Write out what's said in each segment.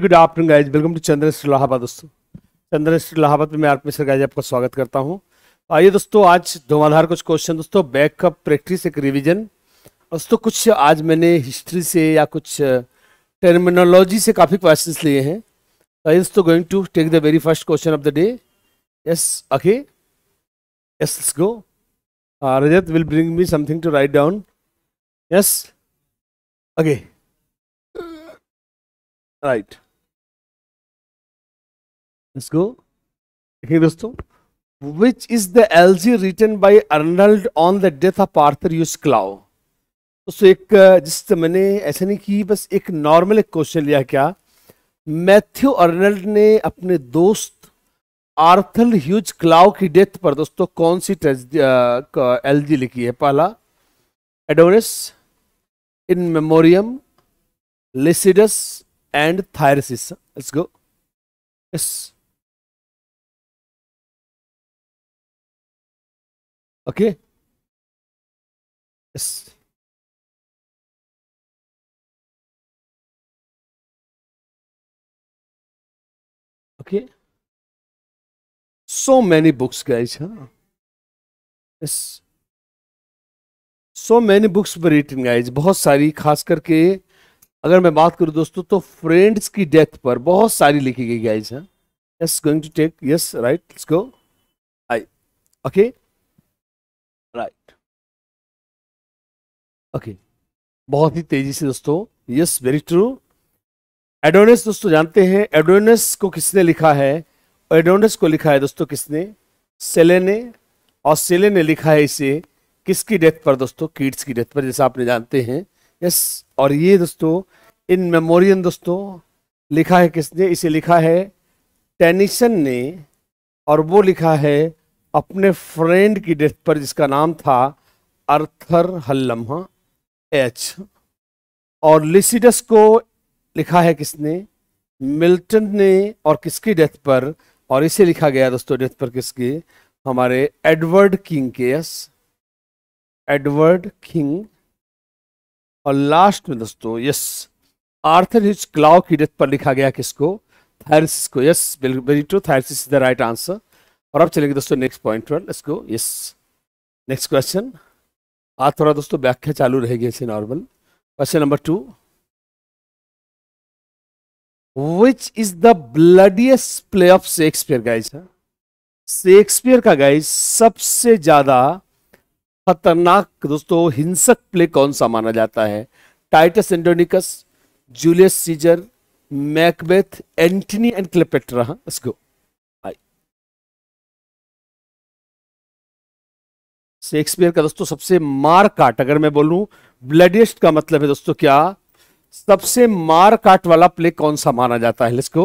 Good afternoon guys welcome to Chandra Allahabad दोस्तों चंद्र इलाहाबाद में आपके सर गाइज आपका स्वागत करता हूं तो आइए दोस्तों आज धुआंधार कुछ क्वेश्चन दोस्तों बैकअप प्रैक्टिस एक रिवीजन दोस्तों कुछ आज मैंने हिस्ट्री से या कुछ टर्मिनोलॉजी से काफ़ी क्वेश्चंस लिए हैं तो आइए दोस्तों going to take the very first question of the day yes okay yes go Rajat will bring me something to write down yes okay right let's go okay दोस्तों which is the elegy written by Arnold on the death of Arthur Hughes Clow दोस्तों एक जिस मैंने ऐसे नहीं की बस एक नॉर्मल एक क्वेश्चन लिया क्या मैथ्यू अर्नल्ड ने अपने दोस्त आर्थर ह्यूज क्लाउ की डेथ पर दोस्तों कौन सी एलजी लिखी है पहला Adonais in memoriam Lycidas and Thyrsis let's go yes Okay? Yes. Okay? So many books, guys. Huh? Yes. So many books पर रिटन गाइज बहुत सारी खास करके अगर मैं बात करूं दोस्तों तो फ्रेंड्स की डेथ पर बहुत सारी लिखी गई गाइज है yes going to take yes right let's go I okay okay बहुत ही तेजी से दोस्तों यस वेरी ट्रू एडोनिस दोस्तों जानते हैं एडोनिस को किसने लिखा है एडोनिस को लिखा है दोस्तों किसने सेले ने और सेले ने लिखा है इसे किसकी डेथ पर दोस्तों कीड्स की डेथ पर जैसा आपने जानते हैं यस और ये दोस्तों इन मेमोरियन दोस्तों लिखा है किसने इसे लिखा है टेनिसन ने और वो लिखा है अपने फ्रेंड की डेथ पर जिसका नाम था अर्थर हल्लम्हा एच और लिसिडस को लिखा है किसने मिल्टन ने और किसकी डेथ पर और इसे लिखा गया दोस्तों डेथ पर किसके हमारे एडवर्ड किंग के यस एडवर्ड किंग और लास्ट में दोस्तों यस आर्थर हिच क्लाव की डेथ पर लिखा गया किसको थायरसिस को yes true Thyrsis is the right answer और अब चलेंगे दोस्तों नेक्स्ट पॉइंट पर गो यस नेक्स्ट क्वेश्चन आज थोड़ा दोस्तों व्याख्या चालू रहेगी ऐसे normal question number two which is the bloodiest play of Shakespeare guys Shakespeare का गाइज सबसे ज्यादा खतरनाक दोस्तों हिंसक प्ले कौन सा माना जाता है Titus Andronicus Julius Caesar Macbeth Antony and Cleopatra इसको गो शेक्सपियर का दोस्तों सबसे मार काट अगर मैं बोलूं ब्लडिस्ट का मतलब है दोस्तों क्या सबसे मार काट वाला प्ले कौन सा माना जाता है इसको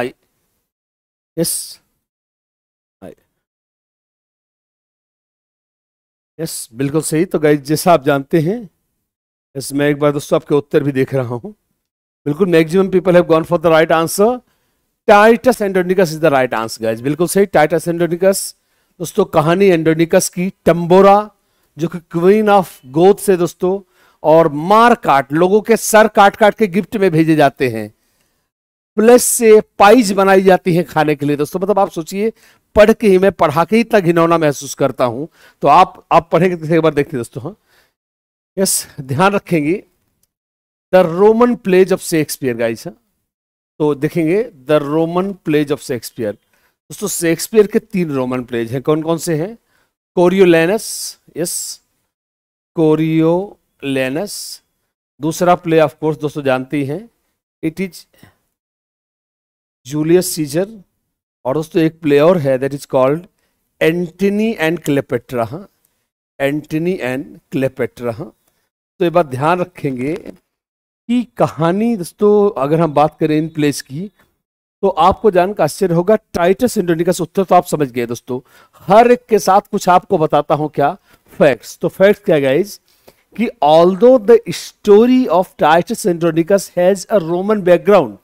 आई यस आई यस बिल्कुल सही तो गाइज जैसा आप जानते हैं यस मैं एक बार दोस्तों आपके उत्तर भी देख रहा हूं बिल्कुल maximum people have gone for the right answer Titus Andronicus is the right answer guys बिल्कुल सही टाइटस एंडोनिकस दोस्तों कहानी एंडोनिकस की टम्बोरा जो कि क्वीन ऑफ गोद से दोस्तों और मार काट लोगों के सर काट काट के गिफ्ट में भेजे जाते हैं प्लस से पाइज बनाई जाती है खाने के लिए दोस्तों मतलब आप सोचिए पढ़ के ही मैं पढ़ा के ही इतना घिनौना महसूस करता हूं तो आप आप पढ़ेंगे तो एक बार देखते दोस्तों हाँ यस ध्यान रखेंगे the Roman plays of Shakespeare guys हाँ। तो देखेंगे the Roman plays of Shakespeare दोस्तों शेक्सपियर के तीन रोमन प्लेज हैं कौन कौन से हैं कोरियोलेनस यस कोरियोलेनस दूसरा प्ले ऑफ कोर्स दोस्तों जानती हैं इट इज जूलियस सीजर और दोस्तों एक प्ले और है that is called Antony and Cleopatra हाँ एंटनी एंड क्लेपेट्रा हाँ तो ये बात ध्यान रखेंगे कि कहानी दोस्तों अगर हम बात करें इन प्लेस की तो आपको जानकर आश्चर्य होगा टाइटस इंडोनिकस उत्तर तो आप समझ गए दोस्तों हर एक के साथ कुछ आपको बताता हूं क्या फैक्ट्स तो फैक्ट क्या गाइज कि although the story of Titus Andronicus has a Roman background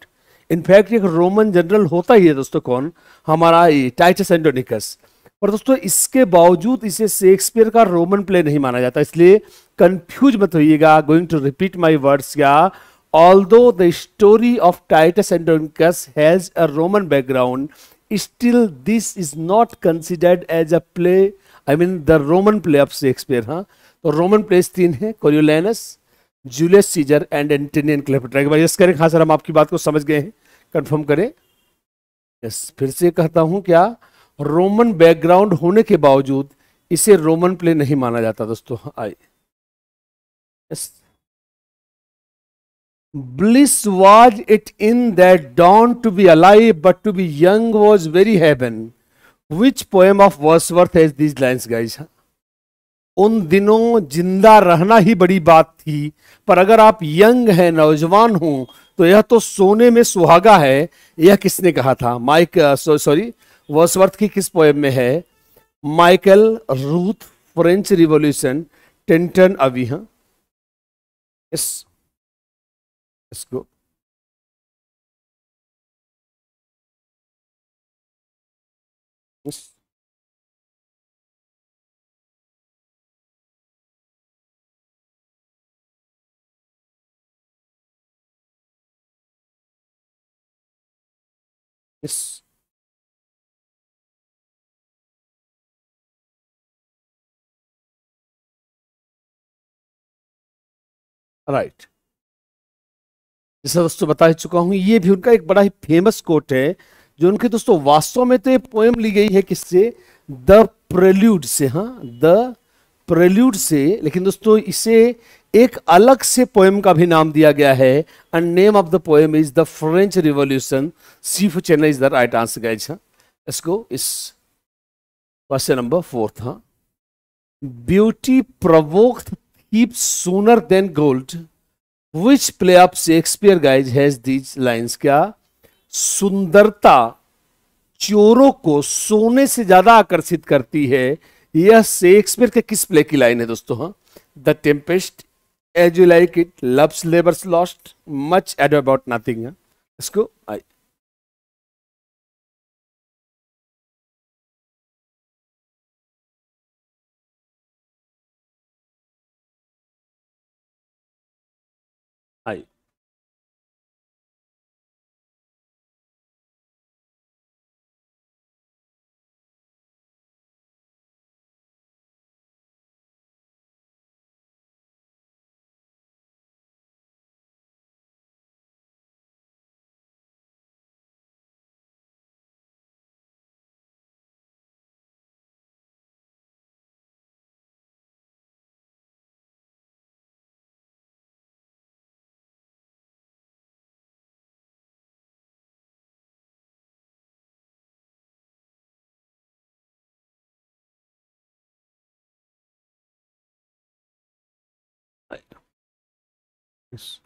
in fact एक रोमन जनरल होता ही है दोस्तों कौन हमारा ये टाइटस एंडोनिकस पर दोस्तों इसके बावजूद इसे शेक्सपियर का रोमन प्ले नहीं माना जाता इसलिए कंफ्यूज मत होइएगा going to repeat my words या although the story of Titus Andronicus has a Roman background, still this is not considered as a play. I mean, the Roman play of Shakespeare. हाँ तो Roman plays तीन है Coriolanus Julius Caesar and Antony and Cleopatra एक बार yes करें हाँ sir हम आपकी बात को समझ गए हैं कंफर्म करें यस फिर से कहता हूँ क्या रोमन बैकग्राउंड होने के बावजूद इसे रोमन प्ले नहीं माना जाता दोस्तों हाँ, I yes Bliss was it in that dawn to be alive, but to be young was very heaven. Which poem of Wordsworth has these lines, guys? उन दिनों जिंदा रहना ही बड़ी बात थी पर अगर आप यंग हैं नौजवान हो तो यह तो सोने में सुहागा है यह किसने कहा था माइक सॉरी वर्सवर्थ की किस पोएम में है Michael Ruth French Revolution Tintern Abbey हाँ yes. Let's go. Yes. Yes. All right. जैसा दोस्तों बता ही चुका हूं ये भी उनका एक बड़ा ही फेमस कोट है जो उनके दोस्तों वास्तव में तो ये पोएम ली गई है किससे द प्रल्यूड से हाँ द प्रल्यूड से लेकिन दोस्तों इसे एक अलग से पोएम का भी नाम दिया गया है and name of the poem is the French Revolution सीफ चेन्नई is the right answer guys इसको इस क्वेश्चन नंबर फोर्थ हाँ beauty provoked keep sooner than gold which play of Shakespeare guys has these lines क्या सुंदरता चोरों को सोने से ज्यादा आकर्षित करती है यह शेक्सपियर के किस प्ले की लाइन है दोस्तों हाँ the Tempest As you like It Love's Labour's Lost Much Ado About Nothing इसको this.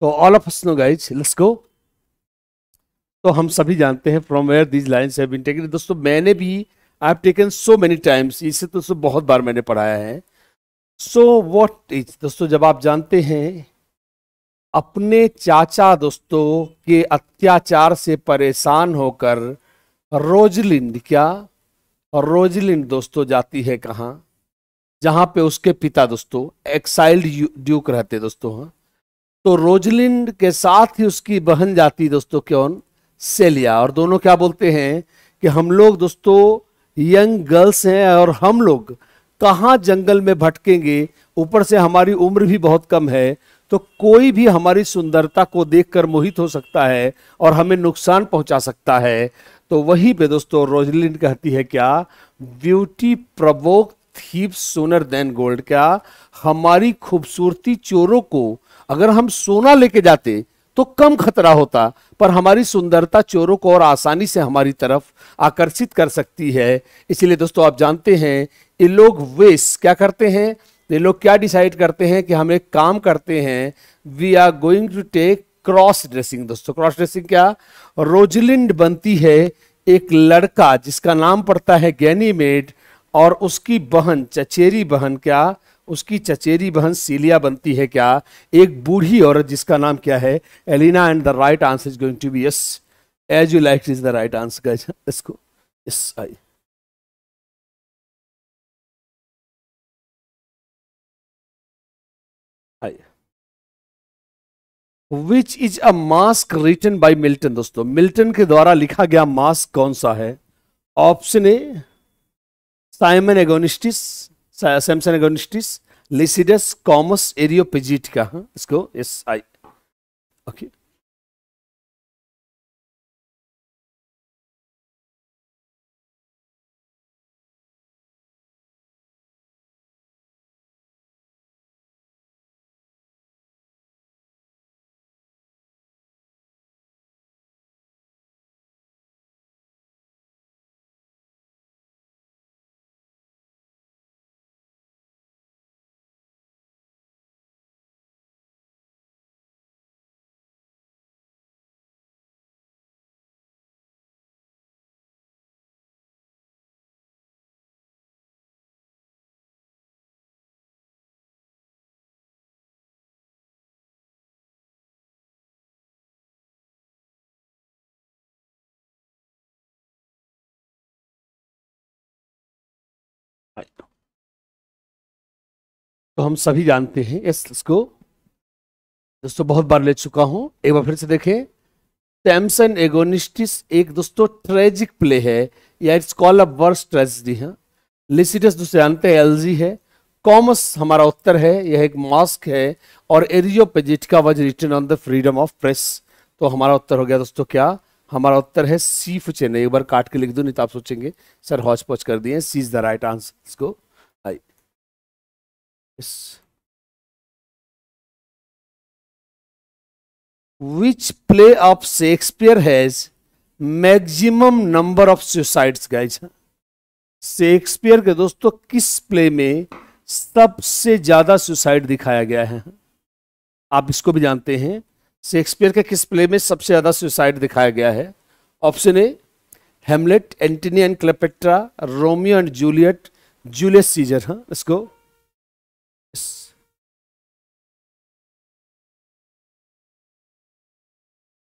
तो all of us know guys let's go तो हम सभी जानते हैं from where these lines have been taken दोस्तों मैंने भी I have taken so many times इसे तो बहुत बार मैंने पढ़ाया है सो वॉट इज दोस्तों जब आप जानते हैं अपने चाचा दोस्तों के अत्याचार से परेशान होकर रोजलिंद क्या रोजलिंद दोस्तों जाती है कहाँ जहाँ पे उसके पिता दोस्तों एक्साइल्ड ड्यूक रहते दोस्तों हाँ तो रोजलिंड के साथ ही उसकी बहन जाती दोस्तों क्यों सेलिया और दोनों क्या बोलते हैं कि हम लोग दोस्तों यंग गर्ल्स हैं और हम लोग कहाँ जंगल में भटकेंगे ऊपर से हमारी उम्र भी बहुत कम है तो कोई भी हमारी सुंदरता को देखकर मोहित हो सकता है और हमें नुकसान पहुंचा सकता है तो वही पे दोस्तों रोजलिन कहती है क्या beauty provoke thieves sooner than gold क्या हमारी खूबसूरती चोरों को अगर हम सोना लेके जाते तो कम खतरा होता पर हमारी सुंदरता चोरों को और आसानी से हमारी तरफ आकर्षित कर सकती है इसलिए दोस्तों आप जानते हैं ये लोग वेस क्या करते हैं ये लोग क्या डिसाइड करते हैं कि हम एक काम करते हैं we are going to take cross dressing दोस्तों क्रॉस ड्रेसिंग क्या रोजलिंड बनती है एक लड़का जिसका नाम पड़ता है गैनीमेड और उसकी बहन चचेरी बहन क्या उसकी चचेरी बहन सीलिया बनती है क्या एक बूढ़ी औरत जिसका नाम क्या है Elina and the right answer is going to be yes as you like is the right answer guys let's go yes I which is a masque written by Milton दोस्तों मिल्टन के द्वारा लिखा गया मास्क कौन सा है option A Simon Agonistes Samson Agonistes Lycidas Comus Areopagitica इसको S आई okay तो हम सभी जानते हैं इसको दोस्तों बहुत बार ले चुका हूं एक बार फिर से देखें सैमसन एगोनिस्टिस एक दोस्तों ट्रेजिक प्ले है या it's call a verse tragedy है लिसिटस दोस्तों जानते हैं एलजी है कॉमस हमारा उत्तर है यह एक मॉस्क है और Areopagitica was written on the freedom of press तो हमारा उत्तर हो गया दोस्तों क्या हमारा उत्तर है सी चेन एक बार काट के लिख दो नहीं तो आप सोचेंगे सर हॉच पॉच कर दिए C is the right answer इसको yes which play of shakespeare has maximum number of suicides guys Shakespeare के दोस्तों किस प्ले में सबसे ज्यादा सुसाइड दिखाया गया है आप इसको भी जानते हैं शेक्सपियर के किस प्ले में सबसे ज्यादा सुसाइड दिखाया गया है option A Hamlet Antony and Cleopatra Romeo and Juliet Julius Caesar हाँ इसको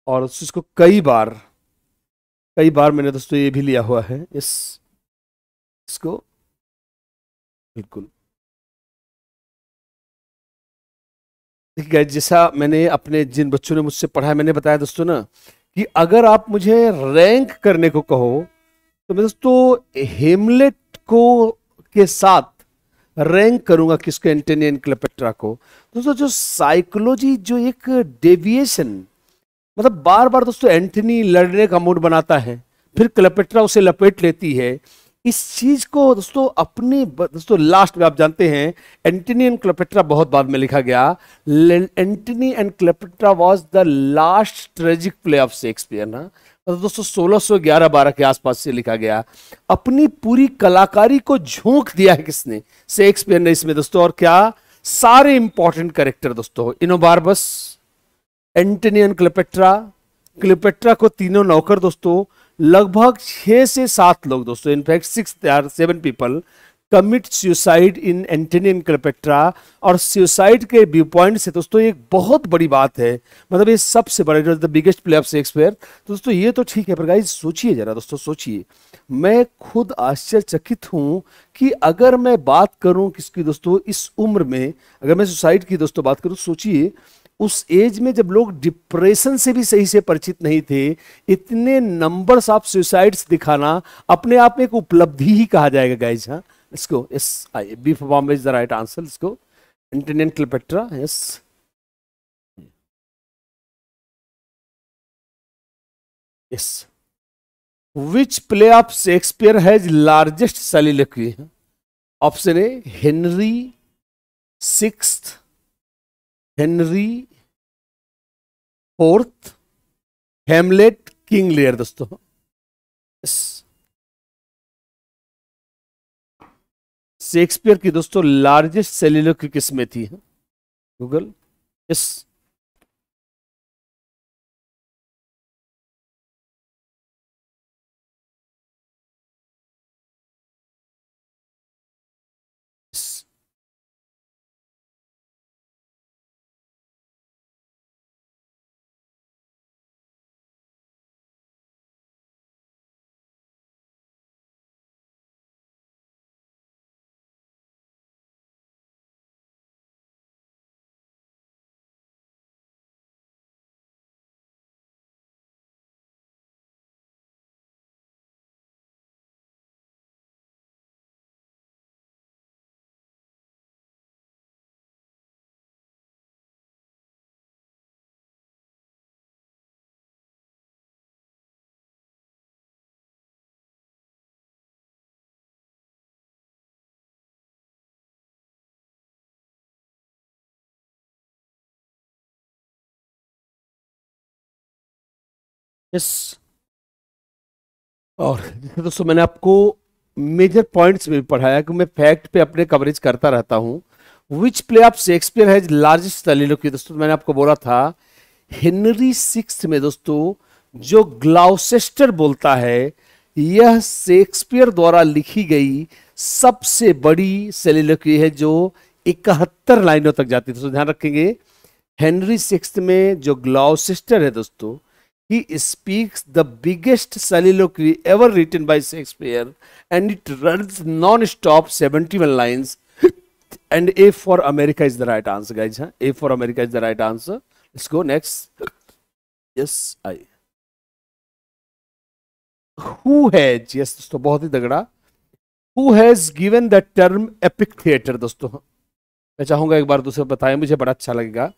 और दोस्तों इसको कई बार कई बार मैंने दोस्तों ये भी लिया हुआ है इस इसको बिल्कुल देखिए है जैसा मैंने अपने जिन बच्चों ने मुझसे पढ़ा है मैंने बताया दोस्तों ना कि अगर आप मुझे रैंक करने को कहो तो मैं दोस्तों हेमलेट को के साथ रैंक करूंगा किसको एंटेनियन क्लेपेट्रा को दोस्तों जो साइकोलॉजी जो एक डेविएशन मतलब बार बार दोस्तों एंटनी लड़ने का मूड बनाता है फिर क्लेपेट्रा उसे लपेट लेती है इस चीज को दोस्तों अपने दोस्तों लास्ट में आप जानते हैं एंटनी एंड क्लेपेट्रा बहुत बाद में लिखा गया Antony and Cleopatra was the last tragic play of Shakespeare ना तो दोस्तों सोलह सौ ग्यारह बारह के आसपास से लिखा गया अपनी पूरी कलाकारी को झोंक दिया है किसने शेक्सपियर ने इसमें दोस्तों और क्या सारे इंपॉर्टेंट करेक्टर दोस्तों इनोबार्बस एंटनियन क्लिपेट्रा क्लिपेट्रा को तीनों नौकर दोस्तों लगभग छह से सात लोग दोस्तों in fact six seven people commit suicide in Antony and Cleopatra और सुसाइड के व्यू पॉइंट से दोस्तों एक बहुत बड़ी बात है मतलब ये सबसे बड़ा it the biggest play of Shakespeare तो दोस्तों ये तो ठीक है पर गाइज सोचिए जरा दोस्तों सोचिए मैं खुद आश्चर्यचकित हूँ कि अगर मैं बात करूँ किसकी दोस्तों इस उम्र में अगर मैं सुसाइड की दोस्तों बात करूँ सोचिए उस एज में जब लोग डिप्रेशन से भी सही से परिचित नहीं थे इतने नंबर्स ऑफ सुसाइड्स दिखाना अपने आप में एक उपलब्धि ही कहा जाएगा गाइज हाँ Let's go. Yes, I, B for Bombay is the right answer. Let's go. Continental cleopatra Yes. Yes. Which play of Shakespeare has largest soliloquy? Option A Henry sixth, Henry hamlet king lear dosto yes Shakespeare की दोस्तों largest सेलिलो की किस्में थी Google इस yes और दोस्तों मैंने आपको मेजर पॉइंट्स में भी पढ़ाया कि मैं फैक्ट पे अपने कवरेज करता रहता हूं which play of Shakespeare has largest दलीलों की दोस्तों मैंने आपको बोला था हेनरी सिक्स में दोस्तों जो ग्लाउसेस्टर बोलता है यह शेक्सपियर द्वारा लिखी गई सबसे बड़ी की है जो इकहत्तर लाइनों तक जाती है दोस्तों ध्यान रखेंगे हेनरी सिक्स में जो ग्लाउसेस्टर है दोस्तों he speaks the biggest soliloquy ever written by Shakespeare and it runs non-stop 71 lines and A for America is the right answer guys huh? A for America is the right answer let's go next yes I who has yes दोस्तों बहुत ही तगड़ा who has given the term epic theater दोस्तों मैं चाहूंगा एक बार दूसरे बताएं मुझे बड़ा अच्छा लगेगा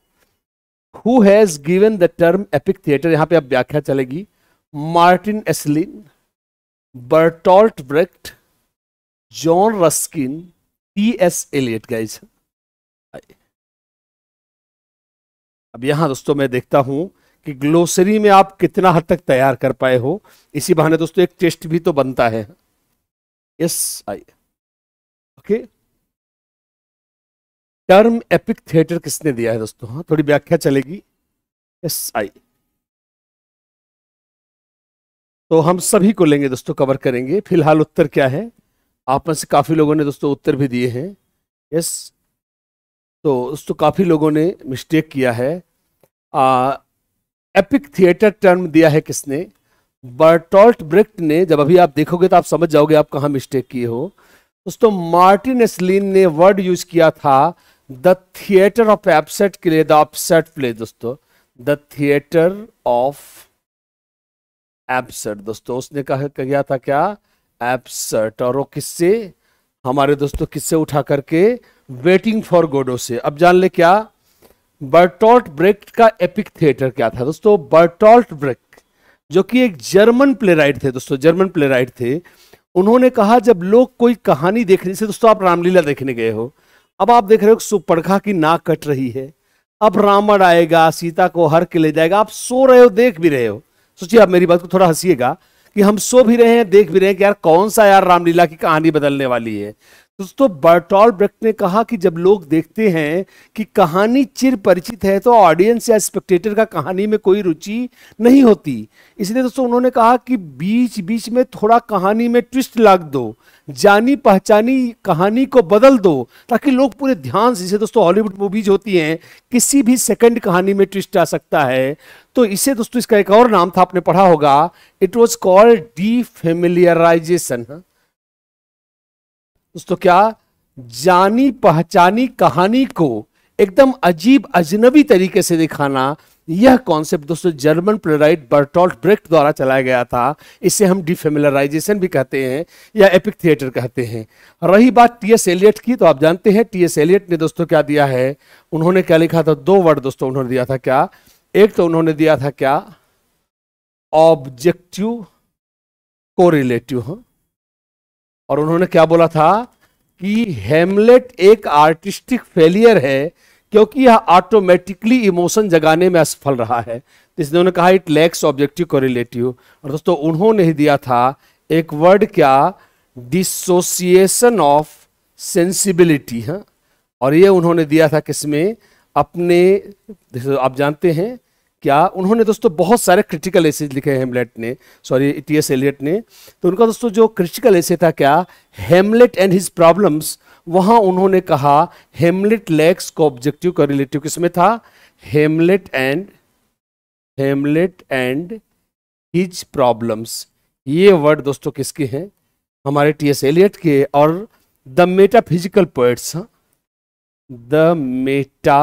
who has given the term epic theatre यहां पे अब व्याख्या चलेगी Martin Esslin Bertolt Brecht John Ruskin T S Eliot guys अब यहां दोस्तों मैं देखता हूं कि ग्लोसरी में आप कितना हद तक तैयार कर पाए हो इसी बहाने दोस्तों एक टेस्ट भी तो बनता है yes I okay term epic theatre किसने दिया है दोस्तों हाँ थोड़ी व्याख्या चलेगी एस आई तो हम सभी को लेंगे दोस्तों कवर करेंगे फिलहाल उत्तर क्या है आप में से काफ़ी लोगों ने दोस्तों उत्तर भी दिए हैं यस तो दोस्तों काफ़ी लोगों ने मिस्टेक किया है आ, एपिक थिएटर टर्म दिया है किसने बर्टोल्ट ब्रिक्ट ने जब अभी आप देखोगे तो आप समझ जाओगे आप कहाँ मिस्टेक किए हो दोस्तों मार्टिन एसलिन ने वर्ड यूज किया था द थिएटर ऑफ एपसेट के लिए द अपसेट प्ले दोस्तों द थिएटर ऑफ एपसेट दोस्तों उसने कहा गया था क्या एपसेट और वो किससे हमारे दोस्तों किससे उठा करके वेटिंग फॉर गोडो से अब जान ले क्या बर्टोल्ट ब्रेक का एपिक थिएटर क्या था दोस्तों बर्टोल्ट ब्रेक जो कि एक जर्मन राइट थे दोस्तों जर्मन राइट थे उन्होंने कहा जब लोग कोई कहानी देखने से दोस्तों आप रामलीला देखने गए हो अब आप देख रहे हो सुपरखा की नाक कट रही है अब रावण आएगा सीता को हर के ले जाएगा आप सो रहे हो देख भी रहे हो सोचिए आप मेरी बात को थोड़ा हंसीएगा कि हम सो भी रहे हैं देख भी रहे हैं कि यार कौन सा यार रामलीला की कहानी बदलने वाली है दोस्तों बर्टॉल ब्रेक्ट ने कहा कि जब लोग देखते हैं कि कहानी चिर परिचित है तो ऑडियंस या स्पेक्टेटर का कहानी में कोई रुचि नहीं होती इसलिए दोस्तों उन्होंने कहा कि बीच बीच में थोड़ा कहानी में ट्विस्ट लाग दो जानी पहचानी कहानी को बदल दो ताकि लोग पूरे ध्यान से जैसे दोस्तों हॉलीवुड मूवीज होती हैं किसी भी सेकेंड कहानी में ट्विस्ट आ सकता है तो इसे दोस्तों इसका एक और नाम था आपने पढ़ा होगा it was called defamiliarisation दोस्तों क्या जानी पहचानी कहानी को एकदम अजीब अजनबी तरीके से दिखाना यह कॉन्सेप्ट दोस्तों जर्मन प्लेराइट बर्टोल्ट ब्रेक्ट द्वारा चलाया गया था इसे हम डिफेमिलराइजेशन भी कहते हैं या एपिक थिएटर कहते हैं रही बात टी एस एलियट की तो आप जानते हैं टी एस एलियट ने दोस्तों क्या दिया है उन्होंने क्या लिखा था दो वर्ड दोस्तों उन्होंने दिया था क्या एक तो उन्होंने दिया था क्या ऑब्जेक्टिव को हाँ और उन्होंने क्या बोला था कि हेमलेट एक आर्टिस्टिक फेलियर है क्योंकि यह ऑटोमेटिकली इमोशन जगाने में असफल रहा है तो इसलिए उन्होंने कहा इट लैक्स ऑब्जेक्टिव कोरिलेटिव और दोस्तों उन्होंने ही दिया था एक वर्ड क्या डिसोसिएशन ऑफ सेंसिबिलिटी है और ये उन्होंने दिया था किसमें अपने आप जानते हैं क्या उन्होंने दोस्तों बहुत सारे क्रिटिकल ऐसे लिखे हेमलेट ने सॉरी टी एस एलियट ने तो उनका दोस्तों जो क्रिटिकल ऐसे था क्या हेमलेट एंड हिज प्रॉब्लम्स वहां उन्होंने कहा हेमलेट लैक्स को ऑब्जेक्टिव का रिलेटिव किसमें था Hamlet and Hamlet and his problems ये वर्ड दोस्तों किसके हैं हमारे टी एस एलियट के और the metaphysical poets the 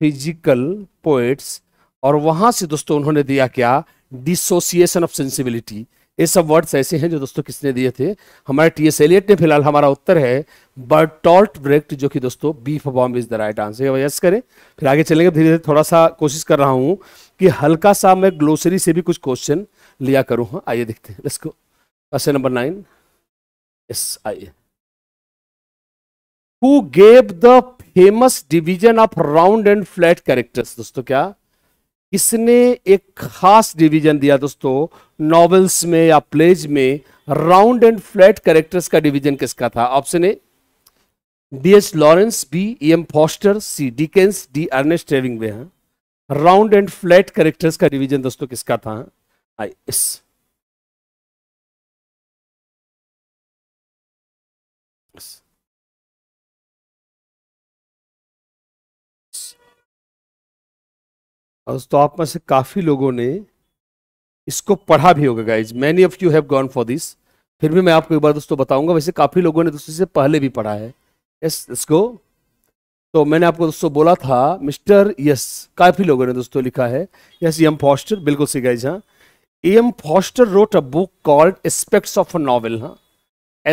metaphysical poets और वहां से दोस्तों उन्होंने दिया क्या डिसोसिएशन ऑफ सेंसिबिलिटी ये सब वर्ड्स ऐसे हैं जो दोस्तों किसने दिए थे हमारे टी एस एलियट ने फिलहाल हमारा उत्तर है बर्टॉल्ट ब्रेक्ट जो कि दोस्तों B for Bombay is the right answer yes करें फिर आगे चलेंगे धीरे धीरे थोड़ा सा कोशिश कर रहा हूं कि हल्का सा मैं ग्लोसरी से भी कुछ क्वेश्चन लिया करूं हाँ आइए देखते हैं क्वेश्चन नंबर नाइन यस आइए who gave the famous division of round and flat characters दोस्तों क्या इसने एक खास डिवीजन दिया दोस्तों नॉवेल्स में या प्लेज में राउंड एंड फ्लैट कैरेक्टर्स का डिवीजन किसका था option A D H Lawrence B E M Forster C Dickens D Ernest Treving round and flat characters का डिवीजन दोस्तों किसका था आई एस और दोस्तों आप में से काफ़ी लोगों ने इसको पढ़ा भी होगा guys many of you have gone for this फिर भी मैं आपको एक बार दोस्तों बताऊंगा वैसे काफ़ी लोगों ने दोस्तों से पहले भी पढ़ा है यस इसको तो मैंने आपको दोस्तों बोला था मिस्टर यस काफ़ी लोगों ने दोस्तों लिखा है यस एम फॉस्टर बिल्कुल सी गाइज हाँ E M Forster wrote a book called aspects of a novel हाँ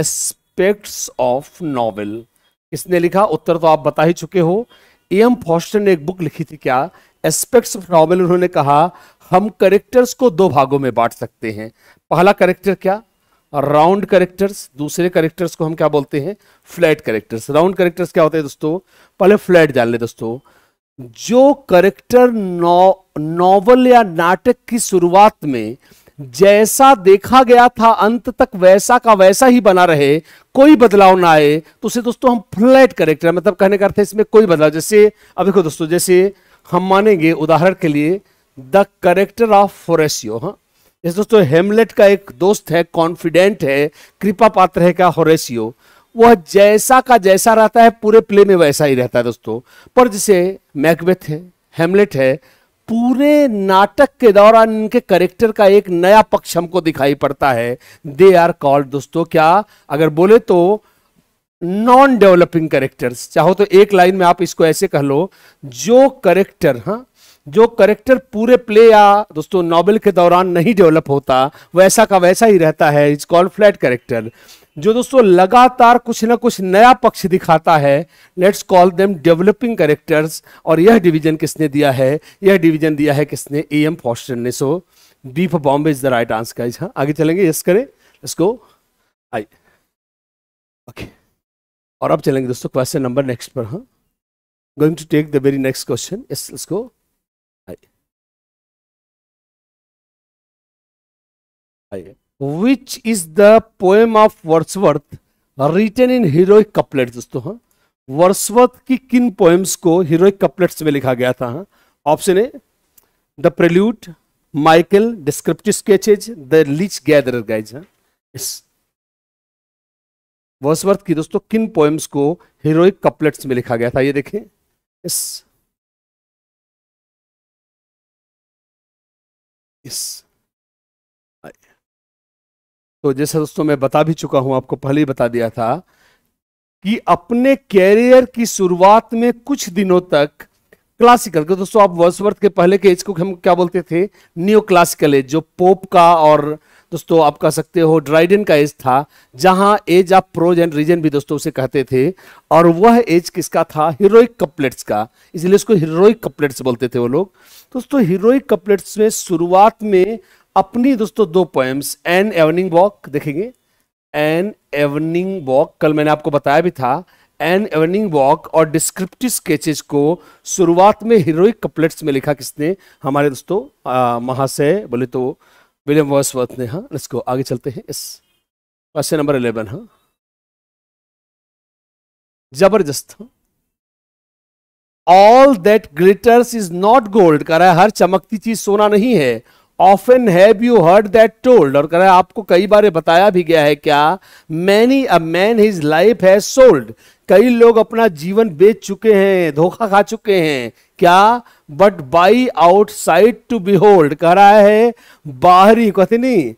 एस्पेक्ट्स ऑफ नॉवेल किसने लिखा उत्तर तो आप बता ही चुके हो ए एम फॉस्टर ने एक बुक लिखी थी क्या एस्पेक्ट्स ऑफ नॉवल उन्होंने कहा हम करेक्टर्स को दो भागों में बांट सकते हैं पहला करेक्टर क्या राउंड करेक्टर्स दूसरे करेक्टर्स को हम क्या बोलते हैं फ्लैट करेक्टर्स राउंड करेक्टर्स क्या होते हैं दोस्तों पहले फ्लैट जान ले दोस्तों जो करेक्टर नॉवल या नाटक की शुरुआत में जैसा देखा गया था अंत तक वैसा का वैसा ही बना रहे कोई बदलाव ना आए तो उसे दोस्तों हम फ्लैट करेक्टर मतलब कहने का अर्थ है इसमें कोई बदलाव जैसे अब देखो दोस्तों जैसे हम मानेंगे उदाहरण के लिए द करेक्टर ऑफ फोरेसियो हाँ इस दोस्तों हेमलेट का एक दोस्त है कॉन्फिडेंट है कृपा पात्र है क्या होरेसियो वह जैसा का जैसा रहता है पूरे प्ले में वैसा ही रहता है दोस्तों पर जिसे मैकबेथ है हेमलेट है पूरे नाटक के दौरान इनके करेक्टर का एक नया पक्ष हमको दिखाई पड़ता है दे आर कॉल्ड दोस्तों क्या अगर बोले तो नॉन डेवलपिंग करेक्टर्स चाहो तो एक लाइन में आप इसको ऐसे कह लो जो करेक्टर हाँ जो करेक्टर पूरे प्ले या दोस्तों नॉवल के दौरान नहीं डेवलप होता वैसा का वैसा ही रहता है इट्स कॉल्ड फ्लैट करेक्टर जो दोस्तों लगातार कुछ ना कुछ नया पक्ष दिखाता है let's call them developing characters और यह डिवीजन किसने दिया है यह डिवीजन दिया है किसने ए एम फॉस्टर ने so B for Bombay is the right answer आगे चलेंगे यस करें इसको आई ओके okay. और अब चलेंगे दोस्तों क्वेश्चन नंबर नेक्स्ट पर हाँ going to take the very next question इसको which is the poem of Wordsworth written in heroic couplet दोस्तों हाँ वर्सवर्थ की किन पोएम्स को हीरोइक कपलेट्स में लिखा गया था option A the prelude Michael descriptive sketches the leech gatherer guys Wordsworth की दोस्तों किन पोएम्स को हीरोइक कपलेट्स में लिखा गया था ये देखें इस इस तो जैसा दोस्तों मैं बता भी चुका हूं आपको पहले ही बता दिया था कि अपने कैरियर की शुरुआत में कुछ दिनों तक क्लासिकल के दोस्तों आप वर्सवर्थ के पहले के एज को हम क्या बोलते थे न्यू क्लासिकल एज जो पोप का और दोस्तों आप कह सकते हो ड्राइडन का एज था जहां age of prose and reason भी दोस्तों उसे कहते थे और वह एज किसका था हीरोइक कपलेट्स का इसलिए उसको हीरोइक कपलेट्स बोलते थे वो लोग दोस्तों हीरोइक कपलेट्स में शुरुआत में अपनी दोस्तों दो पोएम्स एन एवनिंग वॉक देखेंगे एन एवनिंग वॉक कल मैंने आपको बताया भी था एन एवनिंग वॉक और डिस्क्रिप्टिव स्केचेज को शुरुआत में हीरोइक कपलेट्स में लिखा किसने हमारे दोस्तों महाशय बोले तो विलियम वर्थ ने हाँ इसको आगे चलते हैं इस क्वेश्चन नंबर इलेवन हाँ जबरदस्त all that glitters is not gold कह रहा है हर चमकती चीज सोना नहीं है often have you heard that told और कह रहा है आपको कई बार बताया भी गया है क्या many a man his life hath sold कई लोग अपना जीवन बेच चुके हैं धोखा खा चुके हैं क्या but by outside to behold कह रहा है बाहरी कहते नहीं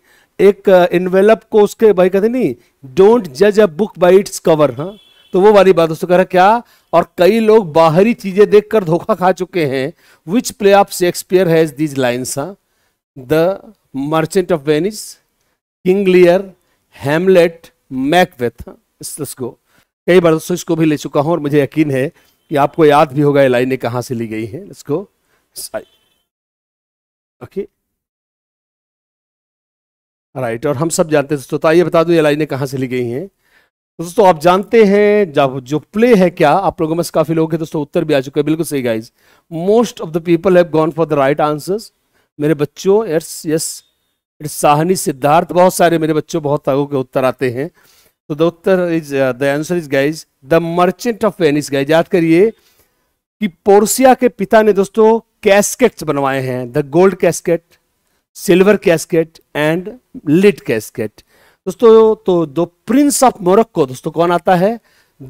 एक इनवेलप uh, को उसके भाई कहते नहीं डोंट जज a book by its cover हाँ तो वो वाली बात उसको कह रहा क्या और कई लोग बाहरी चीजें देखकर धोखा खा चुके हैं which play of Shakespeare has these lines हाँ the merchant of Venice King Lear Hamlet Macbeth इसको कई बार दोस्तों इसको भी ले चुका हूं और मुझे यकीन है कि आपको याद भी होगा ये लाइनें कहाँ से ली गई हैं इसको ओके राइट और हम सब जानते हैं दोस्तों तो आइए बता दूं ये लाइनें कहाँ से ली गई हैं तो दोस्तों आप जानते हैं जब जो प्ले है क्या आप लोगों में से काफी लोग हैं दोस्तों उत्तर भी आ चुके हैं बिल्कुल सही guys most of the people have gone for the right answers मेरे बच्चों yes yes it's Sahni Siddharth बहुत सारे मेरे बच्चों बहुत लोगों के उत्तर आते हैं तो द उत्तर is the answer is guys the merchant of Venice गए याद करिए कि पोर्सिया के पिता ने दोस्तों कैस्केट्स बनवाए हैं the gold casket silver casket and lead casket दोस्तों तो दो प्रिंस ऑफ मोरक्को दोस्तों कौन आता है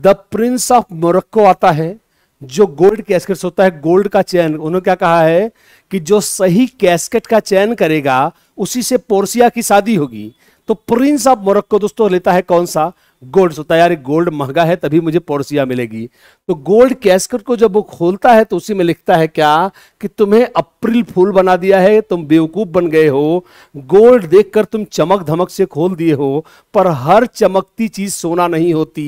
द प्रिंस ऑफ मोरक्को आता है जो गोल्ड कैस्केट होता है गोल्ड का चयन उन्होंने क्या कहा है कि जो सही कैस्केट का चयन करेगा उसी से पोर्सिया की शादी होगी तो प्रिंस ऑफ मोरक्को दोस्तों लेता है कौन सा गोल्ड सोता यार गोल्ड महंगा है तभी मुझे पड़ोसिया मिलेगी तो गोल्ड कैस्कट को जब वो खोलता है तो उसी में लिखता है क्या कि तुम्हें अप्रिल फूल बना दिया है तुम बेवकूफ बन गए हो गोल्ड देखकर तुम चमक धमक से खोल दिए हो पर हर चमकती चीज सोना नहीं होती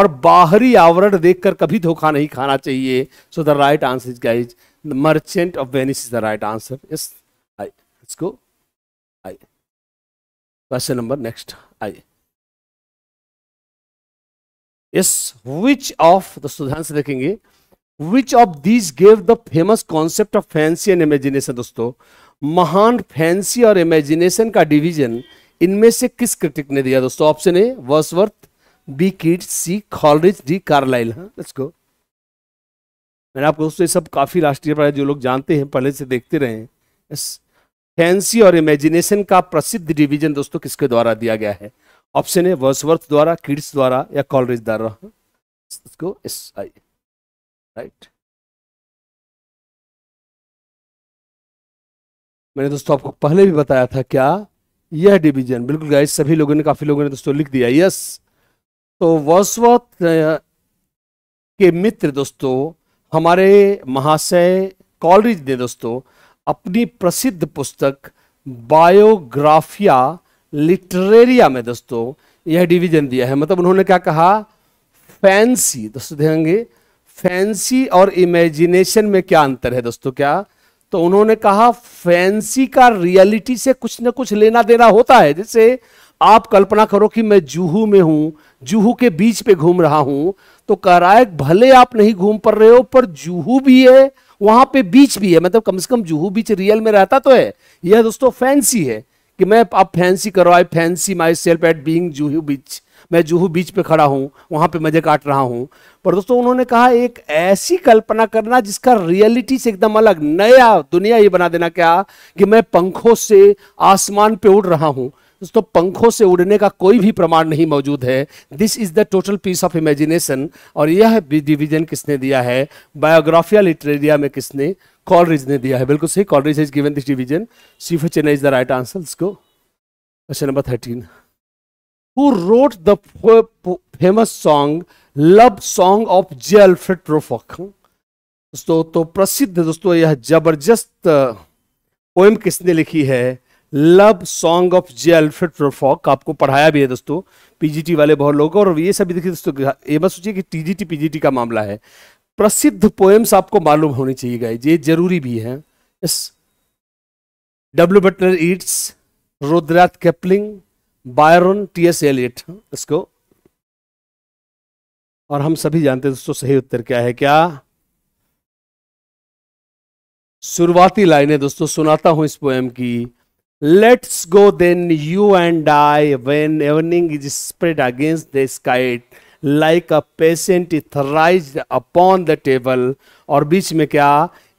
और बाहरी आवरण देखकर कभी धोखा नहीं खाना चाहिए so the right answer is guys merchant of Venice is the right answer yes I इसको आई क्वेश्चन नंबर नेक्स्ट आइए यस विच ऑफ दोस्तों ध्यान से देखेंगे which of these gave the famous concept of fancy and imagination दोस्तों महान fancy और imagination का डिवीजन इनमें से किस क्रिटिक ने दिया दोस्तों option A Wordsworth B Kyd C Coleridge D Carlyle let's go मैंने आपको दोस्तों ये सब काफ़ी राष्ट्रीय पढ़ाया जो लोग जानते हैं पहले से देखते रहे हैं यस फैंसी और इमेजिनेशन का प्रसिद्ध डिवीजन दोस्तों किसके द्वारा दिया गया है ऑप्शन है वर्सवर्थ द्वारा किड्स द्वारा या कॉलरेज द्वारा इसको एस आई राइट मैंने दोस्तों आपको पहले भी बताया था क्या यह डिवीजन बिल्कुल गाइस सभी लोगों ने काफी लोगों ने दोस्तों लिख दिया यस तो वर्सवर्थ के मित्र दोस्तों हमारे महाशय कॉलरिज ने दोस्तों अपनी प्रसिद्ध पुस्तक बायोग्राफिया लिटरेरिया में दोस्तों यह डिवीजन दिया है मतलब उन्होंने क्या कहा फैंसी दोस्तों देखेंगे फैंसी और इमेजिनेशन में क्या अंतर है दोस्तों क्या तो उन्होंने कहा फैंसी का रियलिटी से कुछ ना कुछ लेना देना होता है जैसे आप कल्पना करो कि मैं जूहू में हूं जूहू के बीच पे घूम रहा हूं तो कराए भले आप नहीं घूम पर रहे हो पर जूहू भी है वहां पे बीच भी है मतलब कम से कम जुहू बीच रियल में रहता तो है यह दोस्तों फैंसी है कि मैं आप फैंसी करो I fancy myself at being Juhu beach मैं जूहू बीच पे खड़ा हूं वहां पे मजे काट रहा हूं पर दोस्तों उन्होंने कहा एक ऐसी कल्पना करना जिसका रियलिटी से एकदम अलग नया दुनिया ये बना देना क्या कि मैं पंखों से आसमान पे उड़ रहा हूं दोस्तों पंखों से उड़ने का कोई भी प्रमाण नहीं मौजूद है this is the total piece of imagination और यह डिवीजन किसने दिया है बायोग्राफिया लिटरेरिया में किसने कॉलरिज ने दिया है बिल्कुल सही Coleridge is given this division C for Chennai is the right answer इसको question number thirteen who wrote the famous song love song of J Alfred Prufrock दोस्तों तो प्रसिद्ध दोस्तों यह जबरदस्त पोएम uh, किसने लिखी है love song of J Alfred Prufrock आपको पढ़ाया भी है दोस्तों पीजीटी वाले बहुत लोगों और ये सभी देखिए दोस्तों ये मत सोचिए कि टीजीटी पीजीटी का मामला है प्रसिद्ध पोएम्स आपको मालूम होनी चाहिए गाइज ये जरूरी भी है डब्ल्यू बटनर Yeats Rudyard Kipling Byron T S Eliot इसको और हम सभी जानते हैं दोस्तों सही उत्तर क्या है क्या शुरुआती लाइनें दोस्तों सुनाता हूं इस पोएम की let's go then you and I, when evening is spread against the sky, like a patient etherized upon the table. और बीच में क्या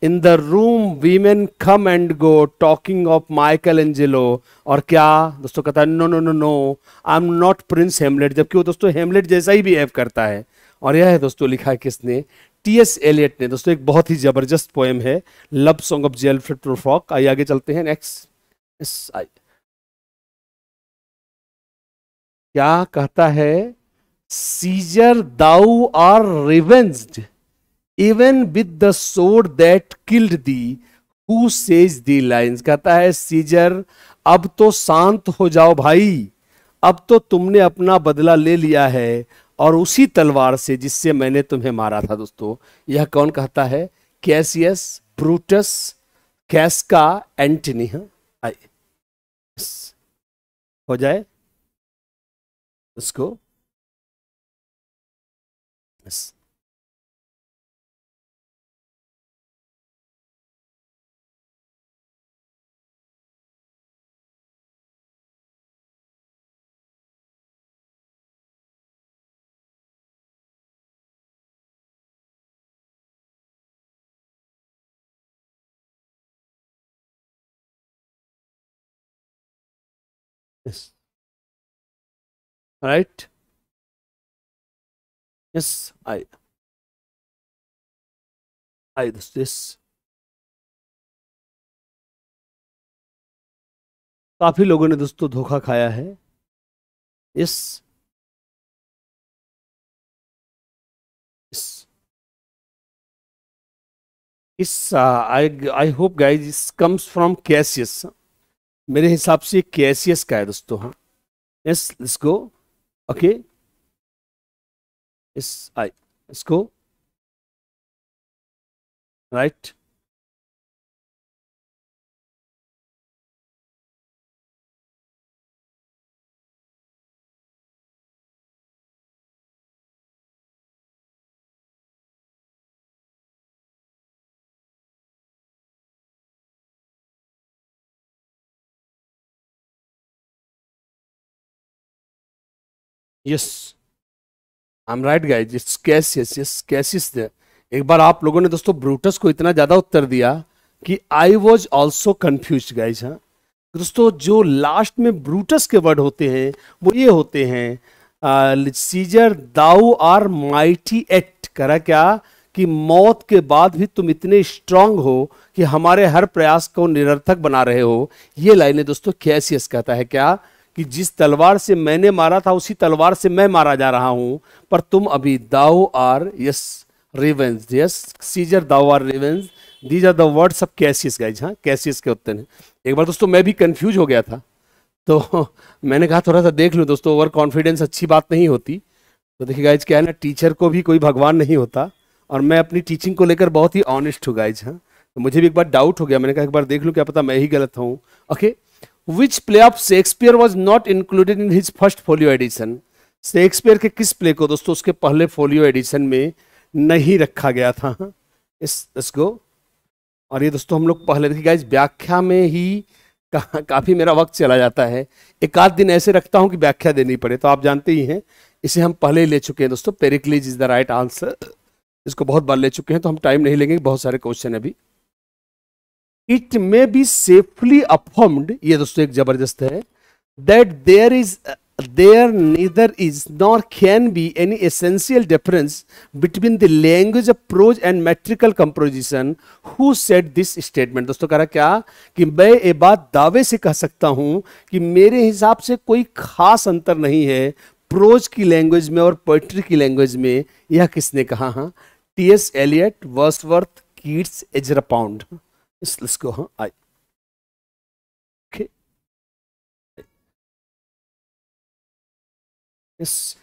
in the room women come and go talking of Michelangelo और क्या दोस्तों कहता है no no no no I am not prince Hamlet जबकि वो दोस्तों हेमलेट जैसा ही बिहेव करता है और यह है दोस्तों लिखा है किसने टी एस एलियट ने दोस्तों एक बहुत ही जबरदस्त पोएम है love song of J Alfred Prufrock आइए आगे चलते हैं नेक्स्ट इस क्या कहता है Caesar thou art revenged even with the sword that killed thee who says the lines कहता है सीजर अब तो शांत हो जाओ भाई अब तो तुमने अपना बदला ले लिया है और उसी तलवार से जिससे मैंने तुम्हें मारा था दोस्तों यह कौन कहता है कैसियस ब्रूटस कैसका एंटनी है हो जाए उसको बस this right yes i i this this काफी लोगों ने दोस्तों धोखा खाया है this this this I I hope guys this comes from Cassius मेरे हिसाब से के का है दोस्तों हाँ यस लेट्स गो ओके इस आई इसको right right yes I am right guys it's Cassius yes Cassius दे एक बार आप लोगों ने दोस्तों ब्रूटस को इतना ज्यादा उत्तर दिया कि I was also confuse guys हाँ दोस्तों जो लास्ट में ब्रूटस के वर्ड होते हैं वो ये होते हैं Caesar thou art mighty yet करा क्या कि मौत के बाद भी तुम इतने स्ट्रांग हो कि हमारे हर प्रयास को निरर्थक बना रहे हो ये लाइनें दोस्तों कैसियस कहता है क्या कि जिस तलवार से मैंने मारा था उसी तलवार से मैं मारा जा रहा हूं पर तुम अभी thou art yes revenged yes Caesar thou art revenged these are the words of Cassius guys हाँ कैसियस के उत्तर है एक बार दोस्तों मैं भी कंफ्यूज हो गया था तो मैंने कहा थोड़ा सा देख लूँ दोस्तों ओवर कॉन्फिडेंस अच्छी बात नहीं होती तो देखिए गाइज क्या है ना टीचर को भी कोई भगवान नहीं होता और मैं अपनी टीचिंग को लेकर बहुत ही ऑनेस्ट हूँ गाइज हाँ तो मुझे भी एक बार डाउट हो गया मैंने कहा एक बार देख लूँ क्या पता मैं ही गलत हूँ okay okay? Which play of Shakespeare was not included in his first folio edition Shakespeare के किस प्ले को दोस्तों उसके पहले फोलियो एडिशन में नहीं रखा गया था इस इसको और ये दोस्तों हम लोग पहले देखिए गाइज व्याख्या में ही का, काफ़ी मेरा वक्त चला जाता है एक आध दिन ऐसे रखता हूं कि व्याख्या देनी पड़े तो आप जानते ही हैं इसे हम पहले ही ले चुके हैं दोस्तों Pericles is the right answer इसको बहुत बार ले चुके हैं तो हम टाइम नहीं लेंगे बहुत सारे क्वेश्चन अभी it may be safely affirmed ये दोस्तों एक जबरदस्त है that there is there neither is nor can be any essential difference between the language of prose and metrical composition who said this statement दोस्तों कह रहा क्या कि मैं ये बात दावे से कह सकता हूं कि मेरे हिसाब से कोई खास अंतर नहीं है प्रोज की लैंग्वेज में और पोइट्री की लैंग्वेज में यह किसने कहा हाँ T S Eliot Wordsworth Keats Ezra Pound Let's, let's go, huh? I. Okay. Yes.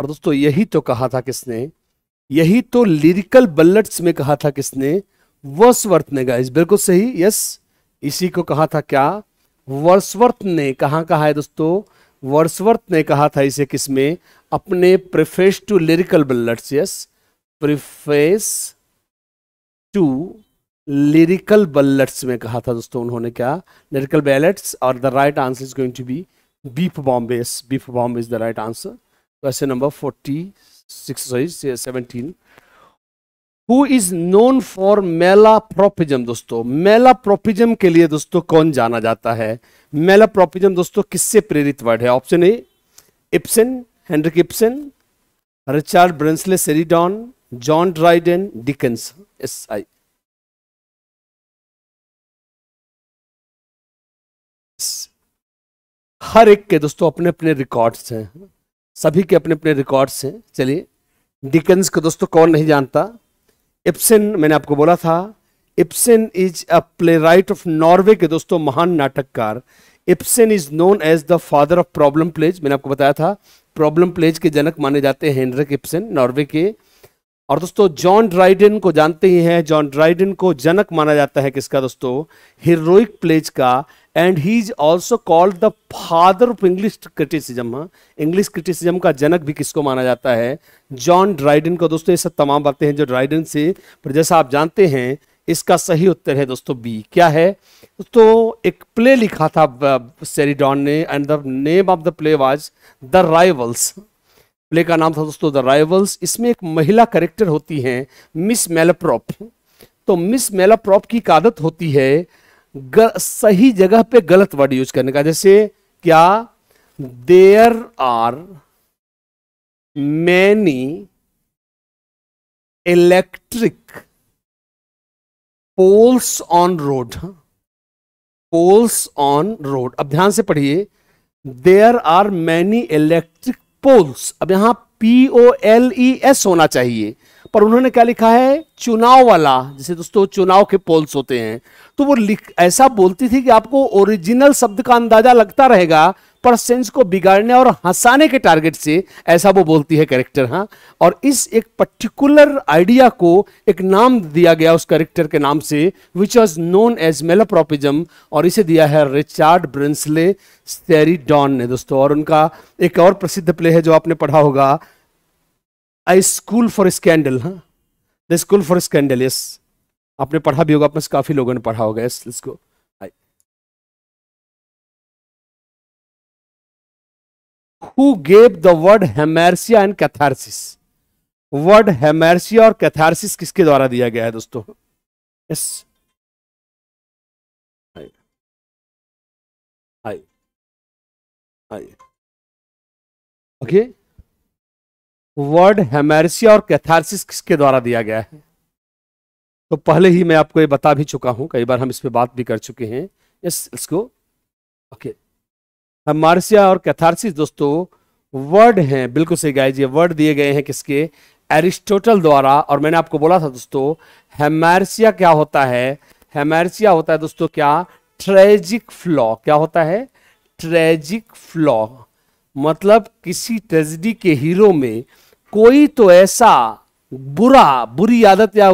और दोस्तों यही तो कहा था किसने यही तो लिरिकल बल्लट्स में कहा था किसने वर्सवर्थ ने गाइस बिल्कुल सही यस इसी को कहा था क्या वर्सवर्थ ने कहा कहा है दोस्तों वर्सवर्थ ने कहा था इसे किसमें अपने preface to lyrical ballads yes preface to lyrical ballads में कहा था दोस्तों उन्होंने क्या लिरिकल बैलेट्स और the right answer is going to be B for Bombay B for Bombay is the right answer question तो number forty six seventeen who is known for malapropism दोस्तों मेला प्रोपिजम के लिए दोस्तों कौन जाना जाता है मेला प्रोपिजम दोस्तों किससे प्रेरित वर्ड है option A Ibsen Henrik Ibsen Richard Brinsley Sheridan John Dryden Dickens, S.I. हर एक के दोस्तों अपने अपने रिकॉर्ड्स हैं सभी के अपने अपने रिकॉर्ड्स हैं चलिए डिकेंस को दोस्तों कौन नहीं जानता इप्सन मैंने आपको बोला था Ibsen is a playwright of Norway के दोस्तों महान नाटककार Ibsen is known as the father of problem plays मैंने आपको बताया था प्रॉब्लम प्लेज के जनक माने जाते हैं हेनरिक इप्सन नॉर्वे के और दोस्तों जॉन ड्राइडन को जानते ही हैं जॉन ड्राइडन को जनक माना जाता है किसका दोस्तों हीरोइक प्लेज का and he is also called the father of English criticism English criticism का जनक भी किसको माना जाता है जॉन ड्राइडन को दोस्तों ये सब तमाम बातें हैं जो ड्राइडन से पर जैसा आप जानते हैं इसका सही उत्तर है दोस्तों बी क्या है तो एक प्ले लिखा था सेरिडॉन ने and the name of the play was the rivals play का नाम था दोस्तों द राइवल्स इसमें एक महिला करेक्टर होती हैं मिस मेलाप्रॉप तो मिस मेलाप्रॉप की आदत होती है सही जगह पे गलत वर्ड यूज करने का जैसे क्या there are many electric poles on road poles on road अब ध्यान से पढ़िए there are many electric poles अब यहां P O L E S होना चाहिए पर उन्होंने क्या लिखा है चुनाव वाला जैसे दोस्तों चुनाव के पोल्स होते हैं तो वो लिख ऐसा बोलती थी कि आपको ओरिजिनल शब्द का अंदाजा लगता रहेगा पर्सेंस को बिगाड़ने और हंसाने के टारगेट से ऐसा वो बोलती है कैरेक्टर हाँ और इस एक पर्टिकुलर आइडिया को एक नाम दिया गया उस कैरेक्टर के नाम से which was known as malapropism और इसे दिया है रिचार्ड ब्रिंसले स्टेरी डॉन ने दोस्तों और उनका एक और प्रसिद्ध प्ले है जो आपने पढ़ा होगा आई स्कूल फॉर स्कैंडल हाँ the school for scandal yes आपने पढ़ा भी होगा अपने काफी लोगों ने पढ़ा होगा यस इसको who gave the word hemersia and catharsis word hamartia और कैथारसिस किसके द्वारा दिया गया है दोस्तों यस ओके वर्ड हेमर्सिया और कैथारसिस किसके द्वारा दिया गया है तो पहले ही मैं आपको ये बता भी चुका हूं कई बार हम इस पे बात भी कर चुके हैं यस इसको ओके मार्सिया और कैथारसिस दोस्तों वर्ड हैं बिल्कुल सही गाय जी वर्ड दिए गए हैं किसके एरिस्टोटल द्वारा और मैंने आपको बोला था दोस्तों हेमैरसिया क्या होता है हेमैरसिया होता है दोस्तों क्या ट्रेजिक फ्लॉ क्या होता है ट्रेजिक फ्लॉ मतलब किसी ट्रेजिडी के हीरो में कोई तो ऐसा बुरा बुरी आदत या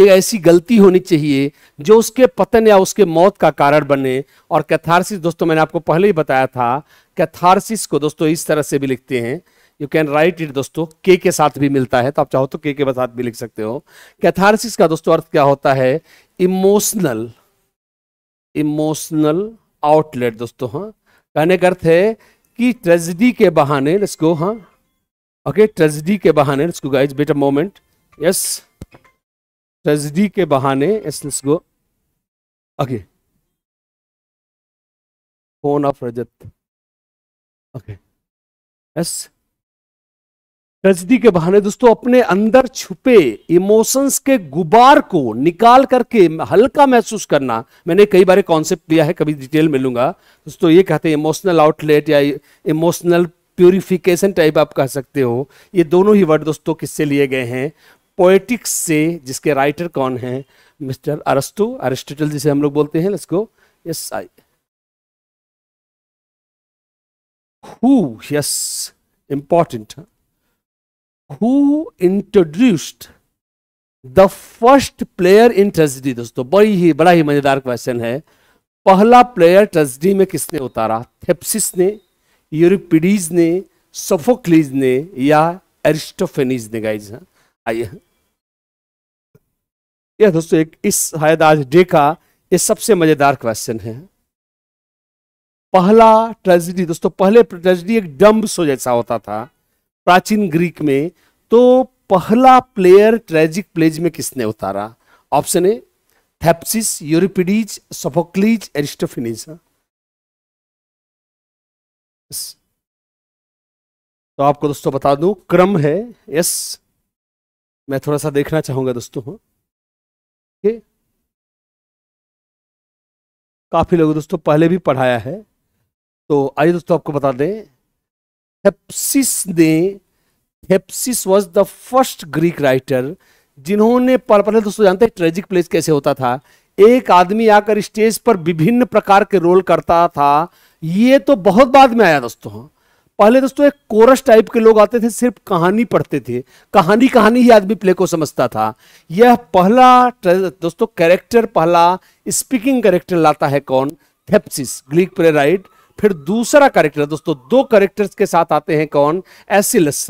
एक ऐसी गलती होनी चाहिए जो उसके पतन या उसके मौत का कारण बने और कैथारसिस दोस्तों मैंने आपको पहले ही बताया था कैथारसिस को दोस्तों इस तरह से भी लिखते हैं यू कैन राइट इट दोस्तों के के साथ भी मिलता है तो आप चाहो तो के के साथ भी लिख सकते हो कैथारसिस का दोस्तों अर्थ क्या होता है इमोशनल इमोशनल आउटलेट दोस्तों हाँ कहने का अर्थ है कि ट्रेजिडी के बहाने इसको हाँ ओके ट्रेजिडी के बहाने इसको guys better moment yes tragedy के बहाने let's go okay phone off Rajat okay yes tragedy के बहाने दोस्तों अपने अंदर छुपे इमोशंस के गुबार को निकाल करके हल्का महसूस करना मैंने कई बार कॉन्सेप्ट लिया है कभी डिटेल में लूंगा दोस्तों ये कहते हैं इमोशनल आउटलेट या इमोशनल प्योरिफिकेशन टाइप आप कह सकते हो ये दोनों ही वर्ड दोस्तों किससे लिए गए हैं पोएटिक्स से जिसके राइटर कौन है मिस्टर अरस्तु अरिस्टोटल जिसे हम लोग बोलते हैं इसको yes I who yes important who introduced the first player in tragedy दोस्तों बड़ी ही बड़ा ही मजेदार क्वेश्चन है पहला प्लेयर ट्रेजिडी में किसने उतारा थेप्सिस ने यूरिपिडीज ने सोफोक्लीज ने या एरिस्टोफेनीज ने गाइज हाँ? आइए हाँ? यह दोस्तों एक इस शायद आज डे का ये सबसे मजेदार क्वेश्चन है पहला ट्रेजिडी दोस्तों पहले ट्रेजिडी एक डम्ब सो जैसा होता था प्राचीन ग्रीक में तो पहला प्लेयर ट्रेजिक प्लेज में किसने उतारा ऑप्शन ए थेप्सिस यूरिपिडीज सफोक्लीज एरिस्टोफिनिज तो आपको दोस्तों बता दूं क्रम है यस मैं थोड़ा सा देखना चाहूंगा दोस्तों के काफ़ी लोग दोस्तों पहले भी पढ़ाया है तो आइए दोस्तों आपको बता दें हेप्सिस ने Thespis was the first Greek writer जिन्होंने पहले दोस्तों जानते हैं ट्रेजिक प्लेस कैसे होता था एक आदमी आकर स्टेज पर विभिन्न प्रकार के रोल करता था ये तो बहुत बाद में आया दोस्तों पहले दोस्तों एक कोरस टाइप के लोग आते थे सिर्फ कहानी पढ़ते थे कहानी कहानी ही आदमी प्ले को समझता था यह पहला दोस्तों कैरेक्टर पहला स्पीकिंग कैरेक्टर लाता है कौन थेप्सिस ग्रीक राइट फिर दूसरा कैरेक्टर दोस्तों दो कैरेक्टर्स के साथ आते हैं कौन एसिलस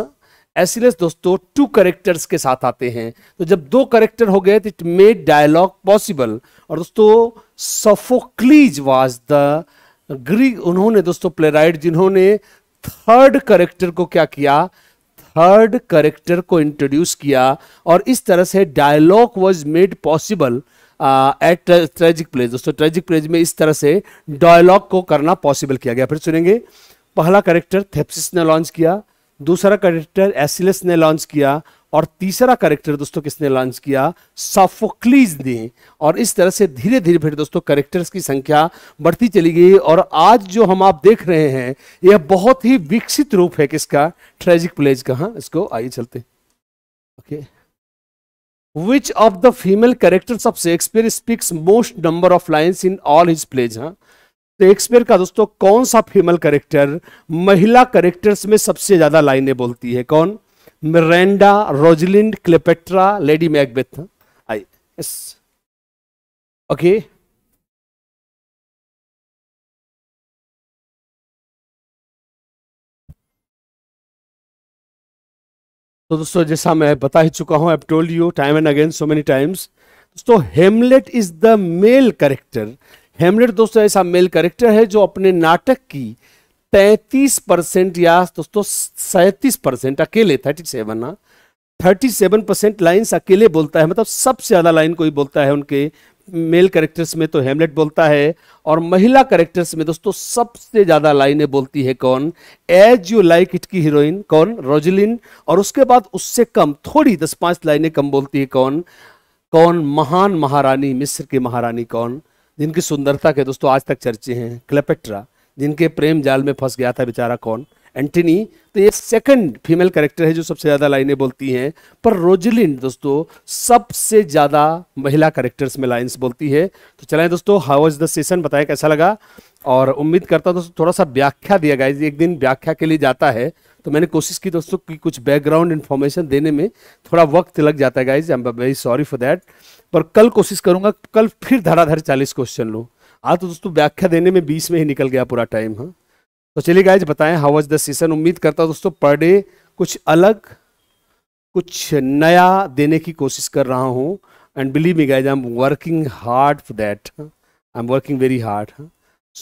एसिलस दोस्तों टू कैरेक्टर्स के साथ आते हैं तो जब दो कैरेक्टर हो गए तो इट मेड डायलॉग पॉसिबल और दोस्तों सफोक्लीज वाज द ग्रीक उन्होंने दोस्तों प्लेराइट जिन्होंने थर्ड करेक्टर को क्या किया थर्ड करेक्टर को इंट्रोड्यूस किया और इस तरह से dialogue was made possible at tragic plays दोस्तों ट्रेजिक प्लेज में इस तरह से डायलॉग को करना पॉसिबल किया गया फिर सुनेंगे पहला करेक्टर थेप्सिस ने लॉन्च किया दूसरा करेक्टर एसिलस ने लॉन्च किया और तीसरा करेक्टर दोस्तों किसने लॉन्च किया सफोक्लीज ने और इस तरह से धीरे धीरे फिर दोस्तों करेक्टर्स की संख्या बढ़ती चली गई और आज जो हम आप देख रहे हैं यह बहुत ही विकसित रूप है किसका ट्रेजिक प्लेज का हाँ इसको आइए चलते okay which of the female characters of Shakespeare speaks most number of lines in all his plays हाँ शेक्सपियर का दोस्तों कौन सा फीमेल करेक्टर महिला करेक्टर्स में सबसे ज्यादा लाइनें बोलती है कौन Miranda Rosalind Cleopatra Lady Macbeth I yes okay तो दोस्तों जैसा मैं बता ही चुका हूं I told you time and again so many times दोस्तों Hamlet is the male character Hamlet दोस्तों ऐसा मेल करेक्टर है जो अपने नाटक की तैतीस परसेंट या दोस्तों सैतीस परसेंट अकेले थर्टी सेवन ना थर्टी सेवन परसेंट लाइन्स अकेले बोलता है मतलब सबसे ज़्यादा लाइन कोई बोलता है उनके मेल करेक्टर्स में तो हेमलेट बोलता है और महिला करेक्टर्स में दोस्तों सबसे ज़्यादा लाइनें बोलती है कौन एज यू लाइक इट की हीरोइन कौन रोजलिन और उसके बाद उससे कम थोड़ी दस पांच लाइनें कम बोलती है कौन कौन महान महारानी मिस्र की महारानी कौन जिनकी सुंदरता के दोस्तों आज तक चर्चे हैं क्लेपेट्रा जिनके प्रेम जाल में फंस गया था बेचारा कौन एंटनी तो ये सेकंड फीमेल कैरेक्टर है जो सबसे ज़्यादा लाइनें बोलती हैं पर रोजलिन दोस्तों सबसे ज़्यादा महिला कैरेक्टर्स में लाइन्स बोलती है तो चलाएं दोस्तों हाउ इज़ द सेशन बताएं कैसा लगा और उम्मीद करता हूँ दोस्तों थोड़ा सा व्याख्या दिया गया एक दिन व्याख्या के लिए जाता है तो मैंने कोशिश की दोस्तों की कुछ बैकग्राउंड इन्फॉर्मेशन देने में थोड़ा वक्त लग जाता है guys I am very sorry for that पर कल कोशिश करूंगा कल फिर धड़ाधड़ चालीस क्वेश्चन लूँ हाँ तो दोस्तों व्याख्या देने में बीस में ही निकल गया पूरा टाइम हाँ तो चलिए गाइज बताएं हाउ वॉज द सीजन उम्मीद करता हूँ दोस्तों पर डे कुछ अलग कुछ नया देने की कोशिश कर रहा हूँ and believe me guys I am working hard for that I am working very hard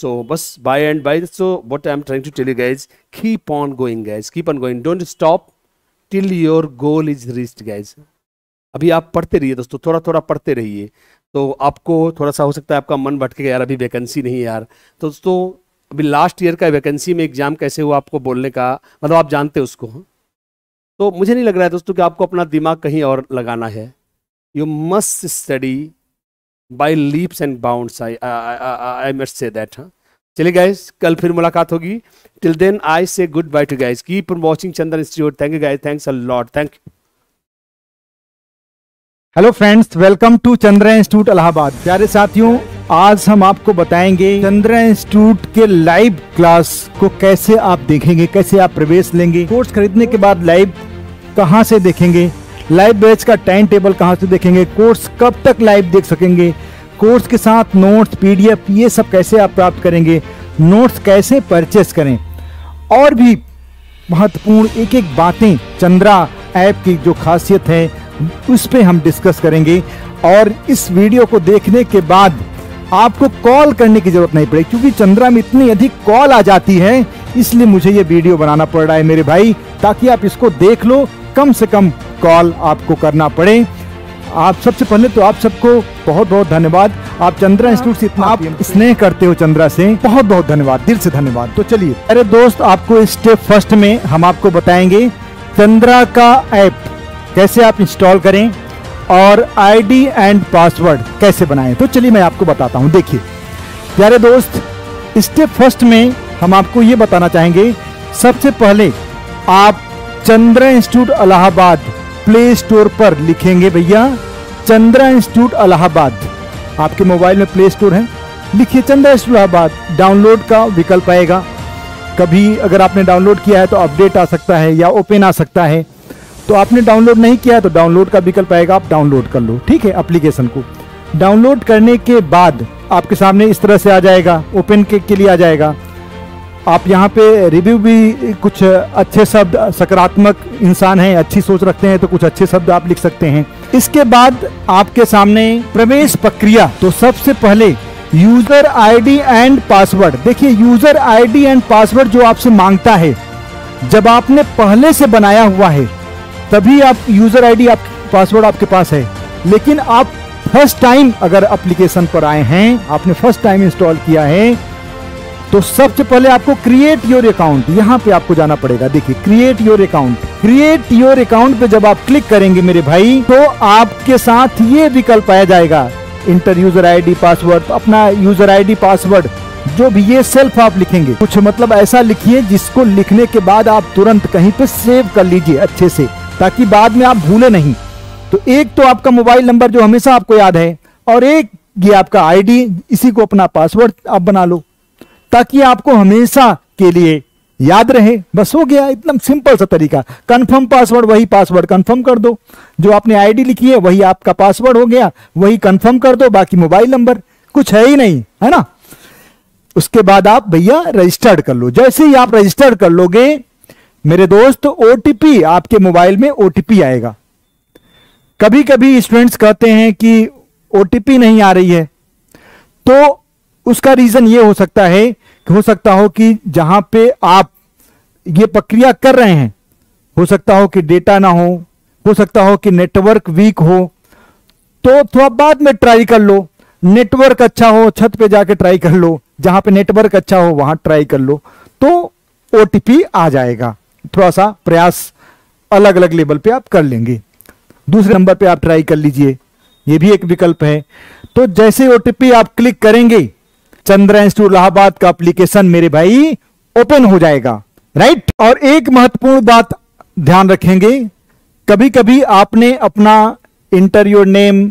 so बस bye and bye so what I am trying to tell you guys keep on going guys keep on going don't stop till your goal is reached guys अभी आप पढ़ते रहिए दोस्तों थोड़ा थोड़ा पढ़ते रहिए तो आपको थोड़ा सा हो सकता है आपका मन भटके यार अभी वैकेंसी नहीं यार तो दोस्तों अभी लास्ट ईयर का वैकेंसी में एग्जाम कैसे हुआ आपको बोलने का मतलब आप जानते उसको हाँ? तो मुझे नहीं लग रहा है दोस्तों कि आपको अपना दिमाग कहीं और लगाना है you must study by leaps and bounds I I must say that हाँ चलिए गाइज कल फिर मुलाकात होगी till then I say good bye to guys keep watching Chandan Institute thank you guys thanks a lot thank you hello friends welcome to Chandra Institute Allahabad प्यारे साथियों आज हम आपको बताएंगे चंद्रा इंस्टीट्यूट के लाइव क्लास को कैसे आप देखेंगे कैसे आप प्रवेश लेंगे कोर्स खरीदने के बाद लाइव कहाँ से देखेंगे लाइव बैच का टाइम टेबल कहाँ से देखेंगे कोर्स कब तक लाइव देख सकेंगे कोर्स के साथ नोट्स पीडीएफ ये सब कैसे आप प्राप्त करेंगे नोट्स कैसे परचेस करें और भी महत्वपूर्ण एक एक बातें चंद्रा ऐप की जो खासियत है उस पर हम डिस्कस करेंगे और इस वीडियो को देखने के बाद आपको कॉल करने की जरूरत नहीं पड़ेगी क्योंकि चंद्रा में इतनी अधिक कॉल आ जाती है इसलिए मुझे ये वीडियो बनाना पड़ रहा है मेरे भाई ताकि आप इसको देख लो कम से कम कॉल आपको करना पड़े आप सबसे पहले तो आप सबको बहुत बहुत धन्यवाद आप चंद्रा इंस्टीट्यूट से इतना आप स्नेह करते हो चंद्रा से बहुत बहुत धन्यवाद दिल से धन्यवाद तो चलिए अरे दोस्त आपको स्टेप फर्स्ट में हम आपको बताएंगे चंद्रा का ऐप कैसे आप इंस्टॉल करें और आईडी एंड पासवर्ड कैसे बनाएं तो चलिए मैं आपको बताता हूं देखिए प्यारे दोस्त स्टेप फर्स्ट में हम आपको ये बताना चाहेंगे सबसे पहले आप Chandra Institute Allahabad Play Store पर लिखेंगे भैया चंद्रा इंस्टीट्यूट अलाहाबाद आपके मोबाइल में प्ले स्टोर है लिखिए चंद्रा इंस्टीट्यूट अलाहाबाद डाउनलोड का विकल्प आएगा कभी अगर आपने डाउनलोड किया है तो अपडेट आ सकता है या ओपन आ सकता है तो आपने डाउनलोड नहीं किया तो डाउनलोड का विकल्प आएगा आप डाउनलोड कर लो ठीक है अप्लीकेशन को डाउनलोड करने के बाद आपके सामने इस तरह से आ जाएगा ओपन के, के लिए आ जाएगा आप यहाँ पे रिव्यू भी कुछ अच्छे शब्द सकारात्मक इंसान हैं अच्छी सोच रखते हैं तो कुछ अच्छे शब्द आप लिख सकते हैं इसके बाद आपके सामने प्रवेश प्रक्रिया तो सबसे पहले यूजर आईडी एंड पासवर्ड देखिए यूजर आईडी एंड पासवर्ड जो आपसे मांगता है जब आपने पहले से बनाया हुआ है तभी आप यूजर आईडी आप पासवर्ड आपके पास है लेकिन आप फर्स्ट टाइम अगर एप्लीकेशन पर आए हैं आपने फर्स्ट टाइम इंस्टॉल किया है तो सबसे पहले आपको क्रिएट योर अकाउंट यहाँ पे आपको जाना पड़ेगा देखिए create your account create your account पे जब आप क्लिक करेंगे मेरे भाई तो आपके साथ ये विकल्प आया जाएगा इंटर यूजर आईडी पासवर्ड अपना यूजर आईडी पासवर्ड जो भी ये सेल्फ आप लिखेंगे कुछ मतलब ऐसा लिखिए जिसको लिखने के बाद आप तुरंत कहीं पे सेव कर लीजिए अच्छे से ताकि बाद में आप भूले नहीं तो एक तो आपका मोबाइल नंबर जो हमेशा आपको याद है और एक ये आपका आईडी इसी को अपना पासवर्ड आप बना लो ताकि आपको हमेशा के लिए याद रहे बस हो गया एकदम सिंपल सा तरीका कंफर्म पासवर्ड वही पासवर्ड कंफर्म कर दो जो आपने आईडी लिखी है वही आपका पासवर्ड हो गया वही कंफर्म कर दो बाकी मोबाइल नंबर कुछ है ही नहीं है ना उसके बाद आप भैया रजिस्टर्ड कर लो जैसे ही आप रजिस्टर्ड कर लोगे मेरे दोस्त ओटीपी आपके मोबाइल में ओटीपी आएगा कभी कभी स्टूडेंट्स कहते हैं कि ओटीपी नहीं आ रही है तो उसका रीजन ये हो सकता है कि हो सकता हो कि जहां पे आप ये प्रक्रिया कर रहे हैं हो सकता हो कि डेटा ना हो हो सकता हो कि नेटवर्क वीक हो तो थोड़ा बाद में ट्राई कर लो नेटवर्क अच्छा हो छत पे जाके ट्राई कर लो जहां पे नेटवर्क अच्छा हो वहां ट्राई कर लो तो ओटीपी आ जाएगा थोड़ा सा प्रयास अलग अलग लेवल पे आप कर लेंगे दूसरे नंबर पे आप ट्राई कर लीजिए ये भी एक विकल्प है तो जैसे ओटीपी आप क्लिक करेंगे चंद्रा इंस्टीट्यूट इलाहाबाद का एप्लीकेशन मेरे भाई ओपन हो जाएगा राइट और एक महत्वपूर्ण बात ध्यान रखेंगे कभी कभी आपने अपना interview name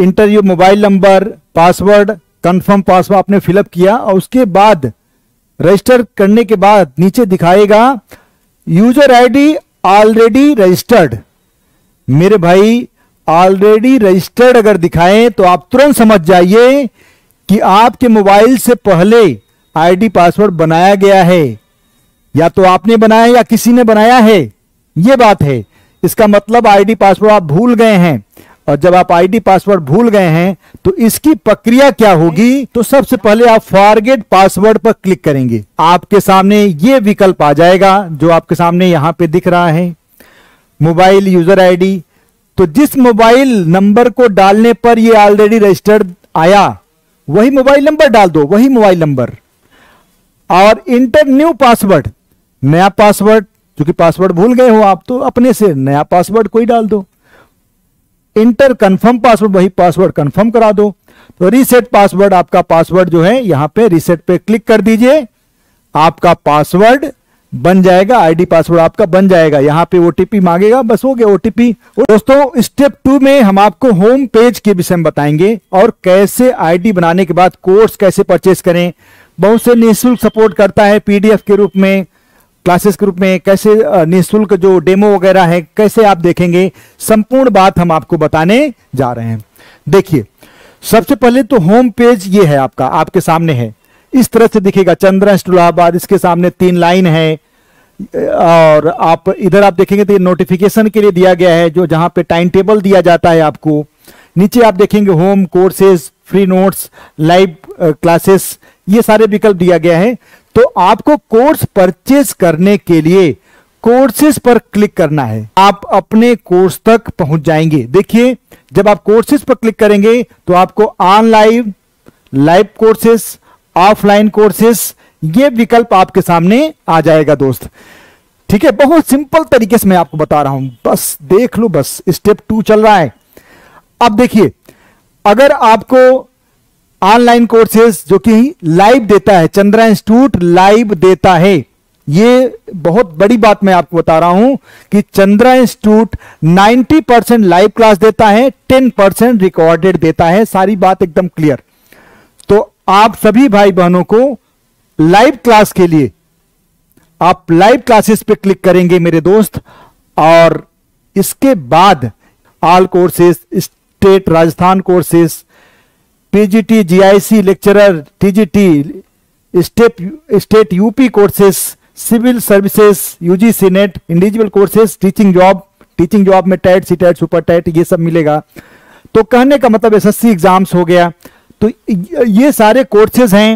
interview mobile number password confirm password आपने फिलअप किया और उसके बाद रजिस्टर करने के बाद नीचे दिखाएगा यूजर आईडी ऑलरेडी रजिस्टर्ड मेरे भाई ऑलरेडी रजिस्टर्ड अगर दिखाएं तो आप तुरंत समझ जाइए कि आपके मोबाइल से पहले आईडी पासवर्ड बनाया गया है या तो आपने बनाया या किसी ने बनाया है यह बात है इसका मतलब आईडी पासवर्ड आप भूल गए हैं और जब आप आईडी पासवर्ड भूल गए हैं तो इसकी प्रक्रिया क्या होगी तो सबसे पहले आप फॉरगेट पासवर्ड पर क्लिक करेंगे आपके सामने ये विकल्प आ जाएगा जो आपके सामने यहां पे दिख रहा है मोबाइल यूजर आईडी तो जिस मोबाइल नंबर को डालने पर ये ऑलरेडी रजिस्टर्ड आया वही मोबाइल नंबर डाल दो वही मोबाइल नंबर और इंटर न्यू पासवर्ड नया पासवर्ड क्योंकि पासवर्ड भूल गए हो आप तो अपने से नया पासवर्ड कोई डाल दो इंटर कंफर्म पासवर्ड वही पासवर्ड कंफर्म करा दो तो रीसेट पासवर्ड आपका पासवर्ड जो है यहां पे रीसेट पे क्लिक कर दीजिए आपका पासवर्ड बन जाएगा आईडी पासवर्ड आपका बन जाएगा यहां पे ओटीपी मांगेगा बस हो गया ओटीपी दोस्तों स्टेप टू में हम आपको होम पेज के विषय में बताएंगे और कैसे आईडी बनाने के बाद कोर्स कैसे परचेस करें बहुत से निःशुल्क सपोर्ट करता है पीडीएफ के रूप में क्लासेस के रूप में कैसे निःशुल्क जो डेमो वगैरह है कैसे आप देखेंगे संपूर्ण बात हम आपको बताने जा रहे हैं देखिए सबसे पहले तो होम पेज ये है आपका आपके सामने है इस तरह से दिखेगा चंद्र इलाहाबाद इसके सामने तीन लाइन है और आप इधर आप देखेंगे तो ये नोटिफिकेशन के लिए दिया गया है जो जहां पे टाइम टेबल दिया जाता है आपको नीचे आप देखेंगे home courses free notes live classes ये सारे विकल्प दिया गया है तो आपको कोर्स परचेज करने के लिए कोर्सेज पर क्लिक करना है आप अपने कोर्स तक पहुंच जाएंगे देखिए जब आप कोर्सेज पर क्लिक करेंगे तो आपको online live courses offline courses ये विकल्प आपके सामने आ जाएगा दोस्त ठीक है बहुत सिंपल तरीके से मैं आपको बता रहा हूं बस देख लो बस स्टेप टू चल रहा है अब देखिए अगर आपको ऑनलाइन कोर्सेज जो कि लाइव देता है चंद्रा इंस्टीट्यूट लाइव देता है ये बहुत बड़ी बात मैं आपको बता रहा हूं कि Chandra Institute 90 percent live class देता है 10 परसेंट रिकॉर्डेड देता है सारी बात एकदम क्लियर तो आप सभी भाई बहनों को लाइव क्लास के लिए आप लाइव क्लासेस पे क्लिक करेंगे मेरे दोस्त और इसके बाद all courses state Rajasthan courses PGT GIC lecturer TGT step state UP courses civil services UGC NET individual courses teaching job teaching job में TET C TET super TET ये सब मिलेगा तो कहने का मतलब एसएससी एग्जाम्स हो गया तो ये सारे कोर्सेज हैं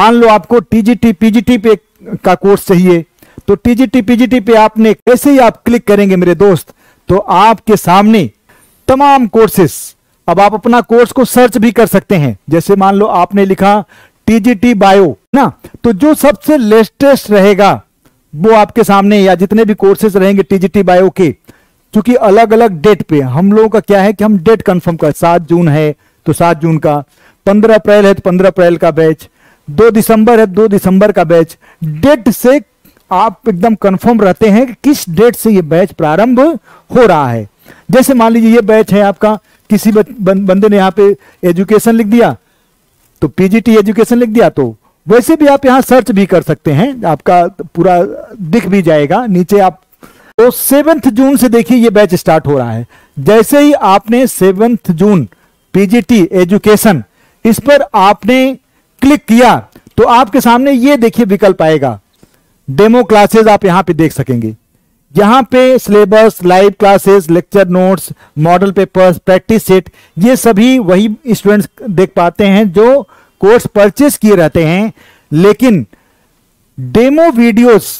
मान लो आपको टीजीटी पीजीटी पे का कोर्स चाहिए तो टीजीटी पीजीटी पे आपने ऐसे ही आप क्लिक करेंगे मेरे दोस्त तो आपके सामने तमाम कोर्सेस अब आप अपना कोर्स को सर्च भी कर सकते हैं जैसे मान लो आपने लिखा टीजीटी बायो ना तो जो सबसे लेटेस्ट रहेगा वो आपके सामने या जितने भी कोर्सेज रहेंगे टीजीटी बायो के क्योंकि अलग अलग डेट पे हम लोगों का क्या है कि हम डेट कंफर्म कर सात जून है तो सात जून का पंद्रह अप्रैल है तो पंद्रह अप्रैल का बैच दो दिसंबर है दो दिसंबर का बैच डेट से आप एकदम कंफर्म रहते हैं कि किस डेट से ये बैच प्रारंभ हो रहा है जैसे मान लीजिए ये बैच है आपका किसी बंदे ने यहाँ पे एजुकेशन लिख दिया तो पीजीटी एजुकेशन लिख दिया तो वैसे भी आप यहाँ सर्च भी कर सकते हैं आपका पूरा दिख भी जाएगा नीचे आप तो सेवेंथ जून से देखिए ये बैच स्टार्ट हो रहा है जैसे ही आपने सेवेंथ जून पीजीटी एजुकेशन इस पर आपने क्लिक किया तो आपके सामने ये देखिए विकल्प आएगा डेमो क्लासेस आप यहां पे देख सकेंगे यहां पे syllabus live classes lecture notes model papers practice set ये सभी वही स्टूडेंट्स देख पाते हैं जो कोर्स परचेस किए रहते हैं लेकिन डेमो वीडियोस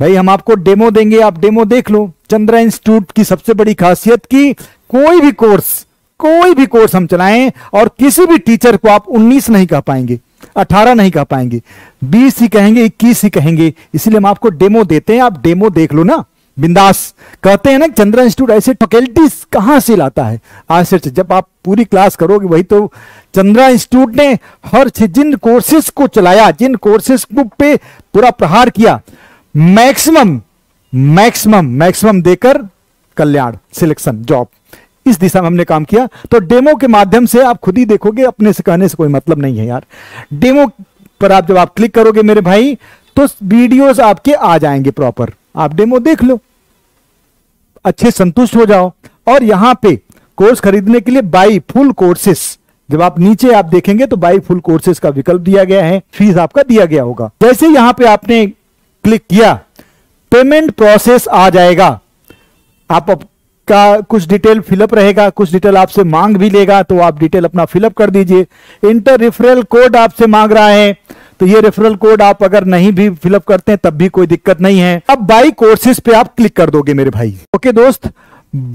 भाई हम आपको डेमो देंगे आप डेमो देख लो चंद्रा इंस्टीट्यूट की सबसे बड़ी खासियत की कोई भी कोर्स कोई भी कोर्स हम चलाएं और किसी भी टीचर को आप उन्नीस नहीं कह पाएंगे अठारह नहीं कह पाएंगे बीस ही कहेंगे इक्कीस ही कहेंगे इसलिए हम आपको डेमो देते हैं आप डेमो देख लो ना बिंदास कहते हैं ना चंद्रा इंस्टीट्यूट ऐसे फैकल्टी कहां से लाता है आश्चर्य जब आप पूरी क्लास करोगे वही तो चंद्रा इंस्टीट्यूट ने हर जिन कोर्सेज को चलाया जिन कोर्सेज पे पूरा प्रहार किया मैक्सिमम मैक्सिमम मैक्सिमम देकर कल्याण सिलेक्शन जॉब इस दिशा में हमने काम किया तो डेमो के माध्यम से आप खुद ही देखोगे अपने से कहने से कोई मतलब नहीं है यार डेमो पर आप जब आप क्लिक करोगे मेरे भाई तो वीडियोस आपके आ जाएंगे प्रॉपर आप डेमो देख लो अच्छे संतुष्ट हो जाओ और यहां पे कोर्स खरीदने के लिए बाई फुल कोर्सेस जब आप नीचे आप देखेंगे तो बाई फुल कोर्सेस का विकल्प दिया गया है फीस आपका दिया गया होगा जैसे यहां पर आपने क्लिक किया पेमेंट प्रोसेस आ जाएगा आप का कुछ डिटेल फिलअप रहेगा कुछ डिटेल आपसे मांग भी लेगा तो आप डिटेल अपना फिलअप कर दीजिए इंटर रेफरल कोड आपसे मांग रहा है तो ये रेफरल कोड आप अगर नहीं भी फिलअप करते हैं तब भी कोई दिक्कत नहीं है अब बाई कोर्सेज पे आप क्लिक कर दोगे मेरे भाई ओके दोस्त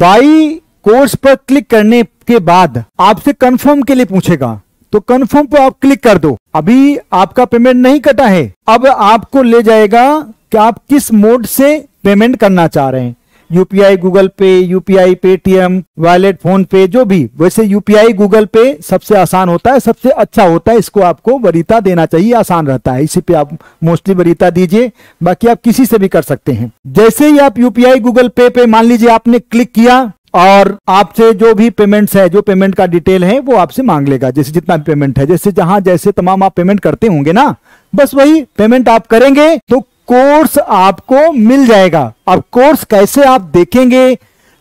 बाई कोर्स पर क्लिक करने के बाद आपसे कंफर्म के लिए पूछेगा तो कंफर्म पर आप क्लिक कर दो अभी आपका पेमेंट नहीं कटा है अब आपको ले जाएगा कि आप किस मोड से पेमेंट करना चाह रहे हैं UPI Google Pay UPI Paytm wallet PhonePe जो भी वैसे यूपीआई गूगल पे सबसे आसान होता है सबसे अच्छा होता है इसको आपको वरीता देना चाहिए आसान रहता है इसी पे आप मोस्टली वरीता दीजिए बाकी आप किसी से भी कर सकते हैं जैसे ही आप यूपीआई गूगल पे पे मान लीजिए आपने क्लिक किया और आपसे जो भी पेमेंट्स है जो पेमेंट का डिटेल है वो आपसे मांग लेगा जैसे जितना भी पेमेंट है जैसे जहां जैसे तमाम आप पेमेंट करते होंगे ना बस वही पेमेंट आप करेंगे तो कोर्स आपको मिल जाएगा अब कोर्स कैसे आप देखेंगे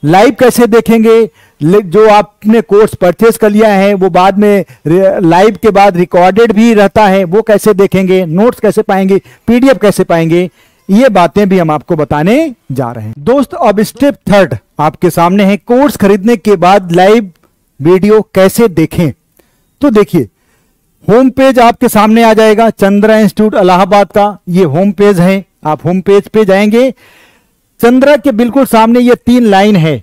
लाइव कैसे देखेंगे जो आपने कोर्स परचेज कर लिया है वो बाद में लाइव के बाद रिकॉर्डेड भी रहता है वो कैसे देखेंगे नोट्स कैसे पाएंगे पीडीएफ कैसे पाएंगे ये बातें भी हम आपको बताने जा रहे हैं दोस्त अब स्टेप थर्ड आपके सामने है कोर्स खरीदने के बाद लाइव वीडियो कैसे देखें तो देखिए होम पेज आपके सामने आ जाएगा चंद्रा इंस्टीट्यूट अलाहाबाद का ये होम पेज है आप होम पेज पे जाएंगे चंद्रा के बिल्कुल सामने ये तीन लाइन है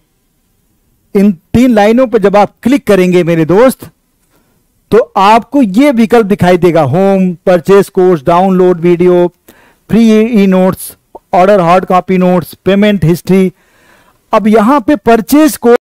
इन तीन लाइनों पर जब आप क्लिक करेंगे मेरे दोस्त तो आपको ये विकल्प दिखाई देगा home purchase course download video free e notes order hard copy notes payment history अब यहां पे परचेज कोर्स